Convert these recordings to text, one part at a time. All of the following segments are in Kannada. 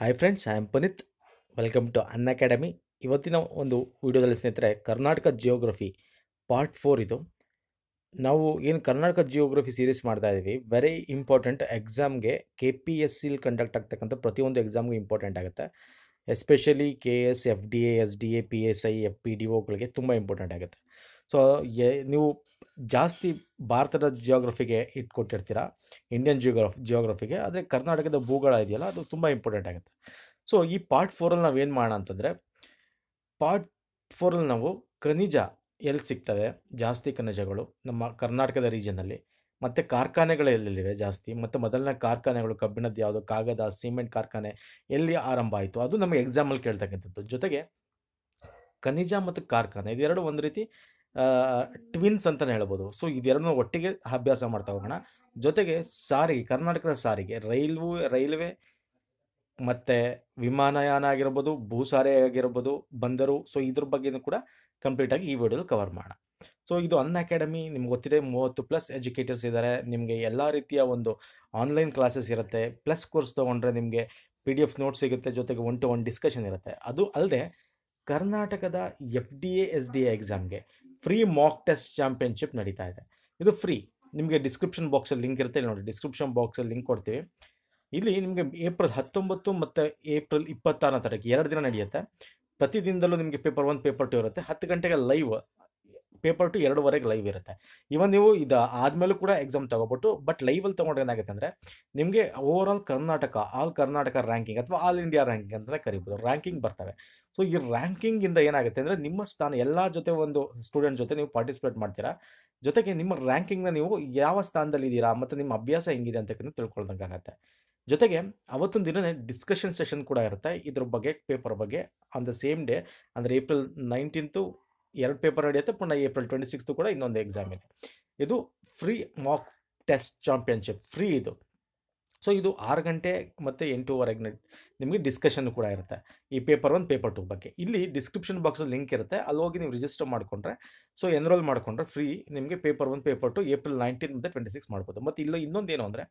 hi friends I am Puneet welcome to Unacademy ಇವತ್ತಿನ ಒಂದು ವಿಡಿಯೋದಲ್ಲಿ ಸ್ನೇಹಿತರೆ ಕರ್ನಾಟಕ ಜಿಯೋಗ್ರಫಿ ಪಾರ್ಟ್ ಫೋರ್ ಇದು ನಾವು ಏನು ಕರ್ನಾಟಕ ಜಿಯೋಗ್ರಫಿ ಸೀರೀಸ್ ಮಾಡ್ತಾ ಇದ್ದೀವಿ ವೆರಿ ಇಂಪಾರ್ಟೆಂಟ್ ಎಕ್ಸಾಮ್ಗೆ ಕೆ ಪಿ ಎಸ್ ಸಿಲಿ ಕಂಡಕ್ಟ್ ಆಗ್ತಕ್ಕಂಥ ಪ್ರತಿಯೊಂದು ಎಕ್ಸಾಮ್ಗೂ ಇಂಪಾರ್ಟೆಂಟ್ ಆಗುತ್ತೆ especially K S F D A S D A P S I F P D ಒಗಳಿಗೆ ತುಂಬ ಇಂಪಾರ್ಟೆಂಟ್ ಆಗುತ್ತೆ ಸೊ ಎ ನೀವು ಜಾಸ್ತಿ ಭಾರತದ ಜಿಯೋಗ್ರಫಿಗೆ ಇಟ್ಕೊಟ್ಟಿರ್ತೀರ ಇಂಡಿಯನ್ ಜಿಯೋಗ್ರಫ್ ಜಿಯೋಗ್ರಫಿಗೆ ಆದರೆ ಕರ್ನಾಟಕದ ಭೂಗಳ ಇದೆಯಲ್ಲ ಅದು ತುಂಬ ಇಂಪಾರ್ಟೆಂಟ್ ಆಗುತ್ತೆ ಸೊ ಈ ಪಾರ್ಟ್ ಫೋರಲ್ಲಿ ನಾವು ಏನು ಮಾಡೋಣ ಅಂತಂದರೆ ಪಾರ್ಟ್ ಫೋರಲ್ಲಿ ನಾವು ಖನಿಜ ಎಲ್ಲಿ ಸಿಗ್ತವೆ ಜಾಸ್ತಿ ಖನಿಜಗಳು ನಮ್ಮ ಕರ್ನಾಟಕದ ರೀಜನಲ್ಲಿ ಮತ್ತು ಕಾರ್ಖಾನೆಗಳು ಎಲ್ಲಿವೆ ಜಾಸ್ತಿ ಮತ್ತು ಮೊದಲನೇ ಕಾರ್ಖಾನೆಗಳು ಕಬ್ಬಿಣದ ಯಾವುದು ಕಾಗದ ಸಿಮೆಂಟ್ ಕಾರ್ಖಾನೆ ಎಲ್ಲಿ ಆರಂಭ ಆಯಿತು ಅದು ನಮಗೆ ಎಕ್ಸಾಮಲ್ಲಿ ಕೇಳ್ತಕ್ಕಂಥದ್ದು ಜೊತೆಗೆ ಖನಿಜ ಮತ್ತು ಕಾರ್ಖಾನೆ ಇದೆರಡು ಒಂದು ರೀತಿ ಟ್ವಿನ್ಸ್ ಅಂತಲೇ ಹೇಳ್ಬೋದು ಸೊ ಇದೆರಡನ್ನೂ ಒಟ್ಟಿಗೆ ಅಭ್ಯಾಸ ಮಾಡ್ತಾ ಹೋಗೋಣ ಜೊತೆಗೆ ಸಾರಿಗೆ ಕರ್ನಾಟಕದ ಸಾರಿಗೆ ರೈಲ್ವು ರೈಲ್ವೆ ಮತ್ತು ವಿಮಾನಯಾನ ಆಗಿರ್ಬೋದು ಭೂ ಆಗಿರ್ಬೋದು ಬಂದರು ಸೊ ಇದ್ರ ಬಗ್ಗೆಯೂ ಕೂಡ ಕಂಪ್ಲೀಟಾಗಿ ಈ ವಿಡಿಯೋದಲ್ಲಿ ಕವರ್ ಮಾಡೋಣ ಸೊ ಇದು ಅನ್ ಅಕಾಡೆಮಿ ನಿಮ್ಗೆ ಗೊತ್ತಿದೆ ಮೂವತ್ತು ಪ್ಲಸ್ ಎಜುಕೇಟರ್ಸ್ ಇದ್ದಾರೆ ನಿಮಗೆ ಎಲ್ಲ ರೀತಿಯ ಒಂದು ಆನ್ಲೈನ್ ಕ್ಲಾಸಸ್ ಇರುತ್ತೆ ಪ್ಲಸ್ ಕೋರ್ಸ್ ತೊಗೊಂಡ್ರೆ ನಿಮಗೆ ಪಿ ಡಿ ಎಫ್ ನೋಟ್ಸ್ ಸಿಗುತ್ತೆ ಜೊತೆಗೆ ಒನ್ ಟು ಒನ್ ಡಿಸ್ಕಷನ್ ಇರುತ್ತೆ ಅದು ಅಲ್ಲದೆ ಕರ್ನಾಟಕದ F D A S D A ಎಕ್ಸಾಮ್ಗೆ ಫ್ರೀ ಮಾಕ್ ಟೆಸ್ಟ್ ಚಾಂಪಿಯನ್ಶಿಪ್ ನಡೀತಾ ಇದೆ ಇದು ಫ್ರೀ ನಿಮಗೆ ಡಿಸ್ಕ್ರಿಪ್ಷನ್ ಬಾಕ್ಸಲ್ಲಿ ಲಿಂಕ್ ಇರುತ್ತೆ ನೋಡಿ ಡಿಸ್ಕ್ರಿಪ್ಷನ್ ಬಾಕ್ಸಲ್ಲಿ ಲಿಂಕ್ ಕೊಡ್ತೀವಿ ಇಲ್ಲಿ ನಿಮಗೆ ಏಪ್ರಿಲ್ ಹತ್ತೊಂಬತ್ತು ಮತ್ತು ಏಪ್ರಿಲ್ ಇಪ್ಪತ್ತಾರನೇ ತಾರೀಕು ಎರಡು ದಿನ ನಡೆಯುತ್ತೆ ಪ್ರತಿದಿನದಲ್ಲೂ ನಿಮಗೆ ಪೇಪರ್ ಒನ್ ಪೇಪರ್ ಟು ಇರುತ್ತೆ ಹತ್ತು ಗಂಟೆಗೆ ಲೈವ್ ಪೇಪರ್ ಟು ಎರಡುವರೆಗೆ ಲೈವ್ ಇರುತ್ತೆ ಇವನ್ ನೀವು ಇದು ಆದಮೇಲೂ ಕೂಡ ಎಕ್ಸಾಮ್ ತಗೋಬಿಟ್ಟು ಬಟ್ ಲೈವಲ್ಲಿ ತೊಗೊಂಡ್ರೆ ಏನಾಗುತ್ತೆ ಅಂದರೆ ನಿಮಗೆ over all Karnataka all Karnataka ranking ಅಥವಾ ಆಲ್ ಇಂಡಿಯಾ ರ್ಯಾಂಕಿಂಗ್ ಅಂತಲೇ ಕರಿಬೋದು ರ್ಯಾಂಕಿಂಗ್ ಬರ್ತವೆ ಸೊ ಈ ರ್ಯಾಂಕಿಂಗಿಂದ ಏನಾಗುತ್ತೆ ಅಂದರೆ ನಿಮ್ಮ ಸ್ಥಾನ ಎಲ್ಲ ಜೊತೆ ಒಂದು ಸ್ಟೂಡೆಂಟ್ ಜೊತೆ ನೀವು ಪಾರ್ಟಿಸಿಪೇಟ್ ಮಾಡ್ತೀರಾ ಜೊತೆಗೆ ನಿಮ್ಮ ರ್ಯಾಂಕಿಂಗ್ನ ನೀವು ಯಾವ ಸ್ಥಾನದಲ್ಲಿದ್ದೀರಾ ಮತ್ತು ನಿಮ್ಮ ಅಭ್ಯಾಸ ಹೆಂಗಿದೆ ಅಂತಕ್ಕಂಥ ತಿಳ್ಕೊಳ್ದಂಗಾಗತ್ತೆ ಜೊತೆಗೆ ಅವತ್ತೊಂದು ದಿನ ಡಿಸ್ಕಷನ್ ಸೆಷನ್ ಕೂಡ ಇರುತ್ತೆ ಇದ್ರ ಬಗ್ಗೆ ಪೇಪರ್ ಬಗ್ಗೆ ಆನ್ ದ ಸೇಮ್ ಡೇ ಅಂದರೆ ಏಪ್ರಿಲ್ ನೈನ್ಟೀನ್ತು ಎರಡು ಪೇಪರ್ ನಡೆಯುತ್ತೆ ಪುನಃ ಏಪ್ರಿಲ್ ಟ್ವೆಂಟಿ ಸಿಕ್ಸ್ ಕೂಡ ಇನ್ನೊಂದು ಎಕ್ಸಾಮ್ ಇದೆ ಇದು free mock test championship free ಇದು ಸೊ ಇದು ಆರು ಗಂಟೆ ಮತ್ತು ಎಂಟೂವರೆಗೆ ನಿಮಗೆ ಡಿಸ್ಕಷನ್ ಕೂಡ ಇರುತ್ತೆ ಈ ಪೇಪರ್ ಒಂದು ಪೇಪರ್ ಟು ಬಗ್ಗೆ ಇಲ್ಲಿ ಡಿಸ್ಕ್ರಿಪ್ಷನ್ ಬಾಕ್ಸಲ್ಲಿ ಲಿಂಕ್ ಇರುತ್ತೆ ಅಲ್ಲಿ ಹೋಗಿ ನೀವು ರಿಜಿಸ್ಟರ್ ಮಾಡಿಕೊಂಡ್ರೆ ಸೊ ಎನ್ರೋಲ್ ಮಾಡಿಕೊಂಡ್ರೆ ಫ್ರೀ ನಿಮಗೆ ಪೇಪರ್ ಒಂದು ಪೇಪರ್ ಟು ಏಪ್ರಿಲ್ ನೈನ್ಟೀನ್ ಮತ್ತು ಟ್ವೆಂಟಿ ಸಿಕ್ಸ್ ಮಾಡ್ಬೋದು ಮತ್ತು ಇಲ್ಲ ಇನ್ನೊಂದೇನು ಅಂದರೆ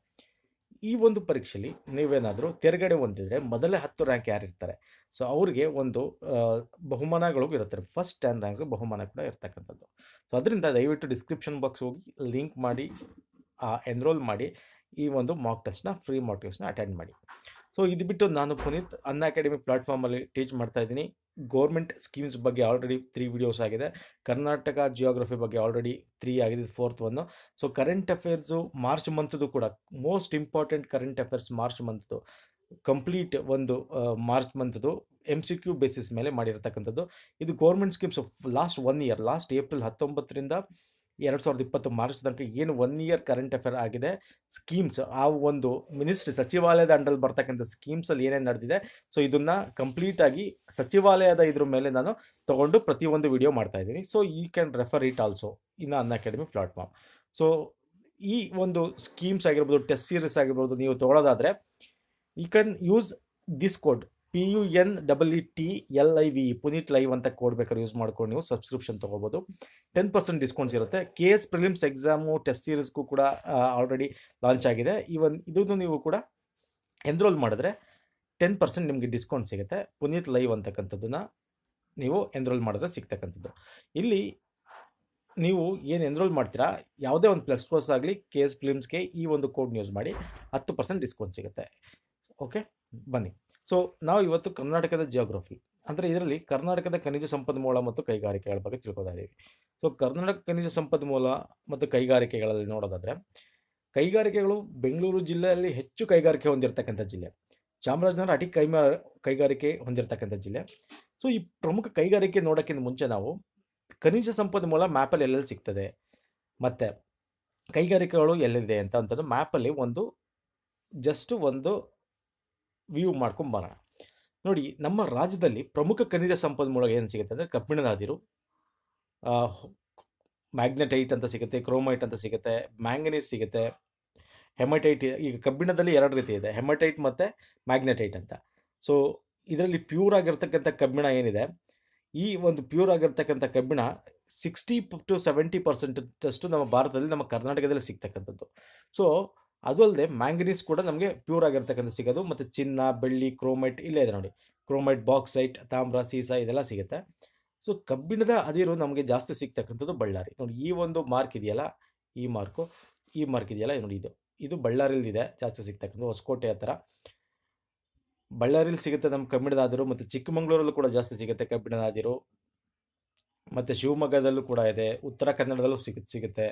ಈ ಒಂದು ಪರೀಕ್ಷೆಯಲ್ಲಿ ನೀವೇನಾದರೂ ತೆರೆಗಡೆ ಹೊಂದಿದರೆ ಮೊದಲೇ ಹತ್ತು ರ್ಯಾಂಕ್ ಯಾರಿರ್ತಾರೆ ಸೊ ಅವ್ರಿಗೆ ಒಂದು ಬಹುಮಾನಗಳು ಇರುತ್ತೆ ಫಸ್ಟ್ ಟೆನ್ ರ್ಯಾಂಕ್ಸ್ ಬಹುಮಾನ ಕೂಡ ಇರತಕ್ಕಂಥದ್ದು ಸೊ ಅದರಿಂದ ದಯವಿಟ್ಟು ಡಿಸ್ಕ್ರಿಪ್ಷನ್ ಬಾಕ್ಸ್ ಹೋಗಿ ಲಿಂಕ್ ಮಾಡಿ ಎನ್ರೋಲ್ ಮಾಡಿ ಈ ಒಂದು ಮಾಕ್ ಟೆಸ್ಟ್ನ ಫ್ರೀ ಮಾಕ್ ಟೆಸ್ಟ್ನ ಅಟೆಂಡ್ ಮಾಡಿ ಸೊ ಇದು ಬಿಟ್ಟು ನಾನು ಪುನೀತ್ ಅನ್ನ ಅಕಾಡೆಮಿ ಪ್ಲಾಟ್ಫಾರ್ಮಲ್ಲಿ ಟೀಚ್ ಮಾಡ್ತಾ ಇದ್ದೀನಿ ಗೌರ್ಮೆಂಟ್ ಸ್ಕೀಮ್ಸ್ ಬಗ್ಗೆ ಆಲ್ರೆಡಿ ತ್ರೀ ವಿಡಿಯೋಸ್ ಆಗಿದೆ ಕರ್ನಾಟಕ ಜಿಯೋಗ್ರಫಿ ಬಗ್ಗೆ ಆಲ್ರೆಡಿ ತ್ರೀ ಆಗಿದೆ fourth one so current affairs March ಮಂತ್ದು ಕೂಡ most important current affairs March ಮಂತ್ದು ಕಂಪ್ಲೀಟ್ ಒಂದು ಮಾರ್ಚ್ ಮಂತ್ದು ಎಮ್ ಸಿ ಕ್ಯೂ ಬೇಸಿಸ್ ಮೇಲೆ ಮಾಡಿರ್ತಕ್ಕಂಥದ್ದು ಇದು government schemes last one year last April ಹತ್ತೊಂಬತ್ತರಿಂದ ಎರಡು ಸಾವಿರದ ಇಪ್ಪತ್ತು ಮಾರ್ಚ್ ತನಕ ಏನು ಒನ್ ಇಯರ್ ಕರೆಂಟ್ ಅಫೇರ್ ಆಗಿದೆ ಸ್ಕೀಮ್ಸ್ ಆ ಒಂದು ಮಿನಿಸ್ಟ್ರಿ ಸಚಿವಾಲಯದ ಅಂಡಲ್ಲಿ ಬರ್ತಕ್ಕಂಥ ಸ್ಕೀಮ್ಸಲ್ಲಿ ಏನೇನು ನಡೆದಿದೆ ಸೊ ಇದನ್ನು ಕಂಪ್ಲೀಟಾಗಿ ಸಚಿವಾಲಯದ ಇದ್ರ ಮೇಲೆ ನಾನು ತೊಗೊಂಡು ಪ್ರತಿಯೊಂದು ವಿಡಿಯೋ ಮಾಡ್ತಾ ಇದ್ದೀನಿ ಸೊ ಈ can refer it also in Unacademy platform so ಈ ಒಂದು ಸ್ಕೀಮ್ಸ್ ಆಗಿರ್ಬೋದು ಟೆಸ್ಟ್ ಸೀರೀಸ್ ಆಗಿರ್ಬೋದು ನೀವು ತೊಗೊಳ್ಳೋದಾದರೆ you can use this code P U N double E T L I V Puneet live ಅಂತ ಕೋಡ್ ಬೇಕಾದ್ರೆ ಯೂಸ್ ಮಾಡ್ಕೊಂಡು ನೀವು ಸಬ್ಸ್ಕ್ರಿಪ್ಷನ್ ತೊಗೋಬೋದು ಟೆನ್ ಪರ್ಸೆಂಟ್ ಡಿಸ್ಕೌಂಟ್ಸ್ ಇರುತ್ತೆ K S prelims exam test ಸೀರೀಸ್ಗೂ ಕೂಡ ಆಲ್ರೆಡಿ ಲಾಂಚ್ ಆಗಿದೆ ಇವನ್ ಇದನ್ನು ನೀವು ಕೂಡ ಎನ್ರೋಲ್ ಮಾಡಿದ್ರೆ ಟೆನ್ ಪರ್ಸೆಂಟ್ ನಿಮಗೆ ಡಿಸ್ಕೌಂಟ್ ಸಿಗುತ್ತೆ ಪುನೀತ್ ಲೈವ್ ಅಂತಕ್ಕಂಥದ್ದನ್ನ ನೀವು ಎನ್ರೋಲ್ ಮಾಡಿದ್ರೆ ಸಿಗ್ತಕ್ಕಂಥದ್ದು ಇಲ್ಲಿ ನೀವು ಏನು ಎನ್ರೋಲ್ ಮಾಡ್ತೀರಾ ಯಾವುದೇ ಒಂದು ಪ್ಲಸ್ ಪ್ಲಸ್ ಆಗಲಿ ಕೆ ಎಸ್ ಫಿಲಿಮ್ಸ್ಗೆ ಈ ಒಂದು ಕೋಡ್ನ ಯೂಸ್ ಮಾಡಿ ಹತ್ತು ಪರ್ಸೆಂಟ್ ಡಿಸ್ಕೌಂಟ್ ಸಿಗುತ್ತೆ ಓಕೆ ಬನ್ನಿ ಸೊ ನಾವು ಇವತ್ತು ಕರ್ನಾಟಕದ ಜಿಯೋಗ್ರಫಿ ಅಂದರೆ ಇದರಲ್ಲಿ ಕರ್ನಾಟಕದ ಖನಿಜ ಸಂಪನ್ಮೂಲ ಮತ್ತು ಕೈಗಾರಿಕೆಗಳ ಬಗ್ಗೆ ತಿಳ್ಕೊತಾ ಇದ್ದೀವಿ ಸೊ ಕರ್ನಾಟಕ ಖನಿಜ ಸಂಪನ್ಮೂಲ ಮತ್ತು ಕೈಗಾರಿಕೆಗಳಲ್ಲಿ ನೋಡೋದಾದರೆ ಕೈಗಾರಿಕೆಗಳು ಬೆಂಗಳೂರು ಜಿಲ್ಲೆಯಲ್ಲಿ ಹೆಚ್ಚು ಕೈಗಾರಿಕೆ ಹೊಂದಿರತಕ್ಕಂಥ ಜಿಲ್ಲೆ ಚಾಮರಾಜನಗರ ಅಟಿ ಕೈಮ ಕೈಗಾರಿಕೆ ಹೊಂದಿರತಕ್ಕಂಥ ಜಿಲ್ಲೆ ಸೊ ಈ ಪ್ರಮುಖ ಕೈಗಾರಿಕೆ ನೋಡೋಕ್ಕಿಂತ ಮುಂಚೆ ನಾವು ಖನಿಜ ಸಂಪನ್ಮೂಲ ಮ್ಯಾಪಲ್ಲಿ ಎಲ್ಲೆಲ್ಲಿ ಸಿಗ್ತದೆ ಮತ್ತು ಕೈಗಾರಿಕೆಗಳು ಎಲ್ಲಿದೆ ಅಂತ ಅಂತಂದು ಮ್ಯಾಪಲ್ಲಿ ಒಂದು ಜಸ್ಟ್ ಒಂದು ವ್ಯೂ ಮಾಡ್ಕೊಂಡು ಬರೋಣ ನೋಡಿ ನಮ್ಮ ರಾಜ್ಯದಲ್ಲಿ ಪ್ರಮುಖ ಖನಿಜ ಸಂಪನ್ಮೂಲ ಏನು ಸಿಗುತ್ತೆ ಅಂದರೆ ಕಬ್ಬಿಣದ ಅದಿರು ಮ್ಯಾಗ್ನೆಟೈಟ್ ಅಂತ ಸಿಗುತ್ತೆ ಕ್ರೋಮೈಟ್ ಅಂತ ಸಿಗುತ್ತೆ ಮ್ಯಾಂಗನೀಸ್ ಸಿಗುತ್ತೆ ಹೆಮಟೈಟ್ ಈಗ ಕಬ್ಬಿಣದಲ್ಲಿ ಎರಡು ರೀತಿ ಇದೆ ಹೆಮಟೈಟ್ ಮತ್ತು ಮ್ಯಾಗ್ನೆಟೈಟ್ ಅಂತ ಸೊ ಇದರಲ್ಲಿ ಪ್ಯೂರ್ ಆಗಿರ್ತಕ್ಕಂಥ ಕಬ್ಬಿಣ ಏನಿದೆ ಈ ಒಂದು ಪ್ಯೂರ್ ಆಗಿರ್ತಕ್ಕಂಥ ಕಬ್ಬಿಣ ಸಿಕ್ಸ್ಟಿ ಟು ಸೆವೆಂಟಿ ಪರ್ಸೆಂಟಷ್ಟು ನಮ್ಮ ಭಾರತದಲ್ಲಿ ನಮ್ಮ ಕರ್ನಾಟಕದಲ್ಲಿ ಸಿಗ್ತಕ್ಕಂಥದ್ದು ಸೊ ಅದು ಅಲ್ಲದೆ ಮ್ಯಾಂಗನೀಸ್ ಕೂಡ ನಮಗೆ ಪ್ಯೂರ್ ಆಗಿರ್ತಕ್ಕಂಥ ಸಿಗೋದು ಮತ್ತು ಚಿನ್ನ ಬೆಳ್ಳಿ ಕ್ರೋಮೈಟ್ ಇಲ್ಲೇ ಇದೆ ನೋಡಿ ಕ್ರೋಮೈಟ್ ಬಾಕ್ಸೈಟ್ ತಾಮ್ರ ಸೀಸ ಇದೆಲ್ಲ ಸಿಗುತ್ತೆ ಸೊ ಕಬ್ಬಿಣದ ಅದಿರು ನಮಗೆ ಜಾಸ್ತಿ ಸಿಗ್ತಕ್ಕಂಥದ್ದು ಬಳ್ಳಾರಿ ನೋಡಿ ಈ ಒಂದು ಮಾರ್ಕ್ ಇದೆಯಲ್ಲ ಈ ಮಾರ್ಕು ಈ ಮಾರ್ಕ್ ಇದೆಯಲ್ಲ ನೋಡಿ ಇದು ಇದು ಬಳ್ಳಾರಿಲ್ದಿದೆ ಜಾಸ್ತಿ ಸಿಗ್ತಕ್ಕಂಥ ಹೊಸಕೋಟೆ ಹತ್ರ ಬಳ್ಳಾರಿಲಿ ಸಿಗುತ್ತೆ ನಮ್ಮ ಕಬ್ಬಿಣದ ಅದಿರು ಮತ್ತು ಚಿಕ್ಕಮಂಗ್ಳೂರಲ್ಲೂ ಕೂಡ ಜಾಸ್ತಿ ಸಿಗುತ್ತೆ ಕಬ್ಬಿಣದ ಅದಿರು ಮತ್ತು ಶಿವಮೊಗ್ಗದಲ್ಲೂ ಕೂಡ ಇದೆ ಉತ್ತರ ಕನ್ನಡದಲ್ಲೂ ಸಿಗ ಸಿಗುತ್ತೆ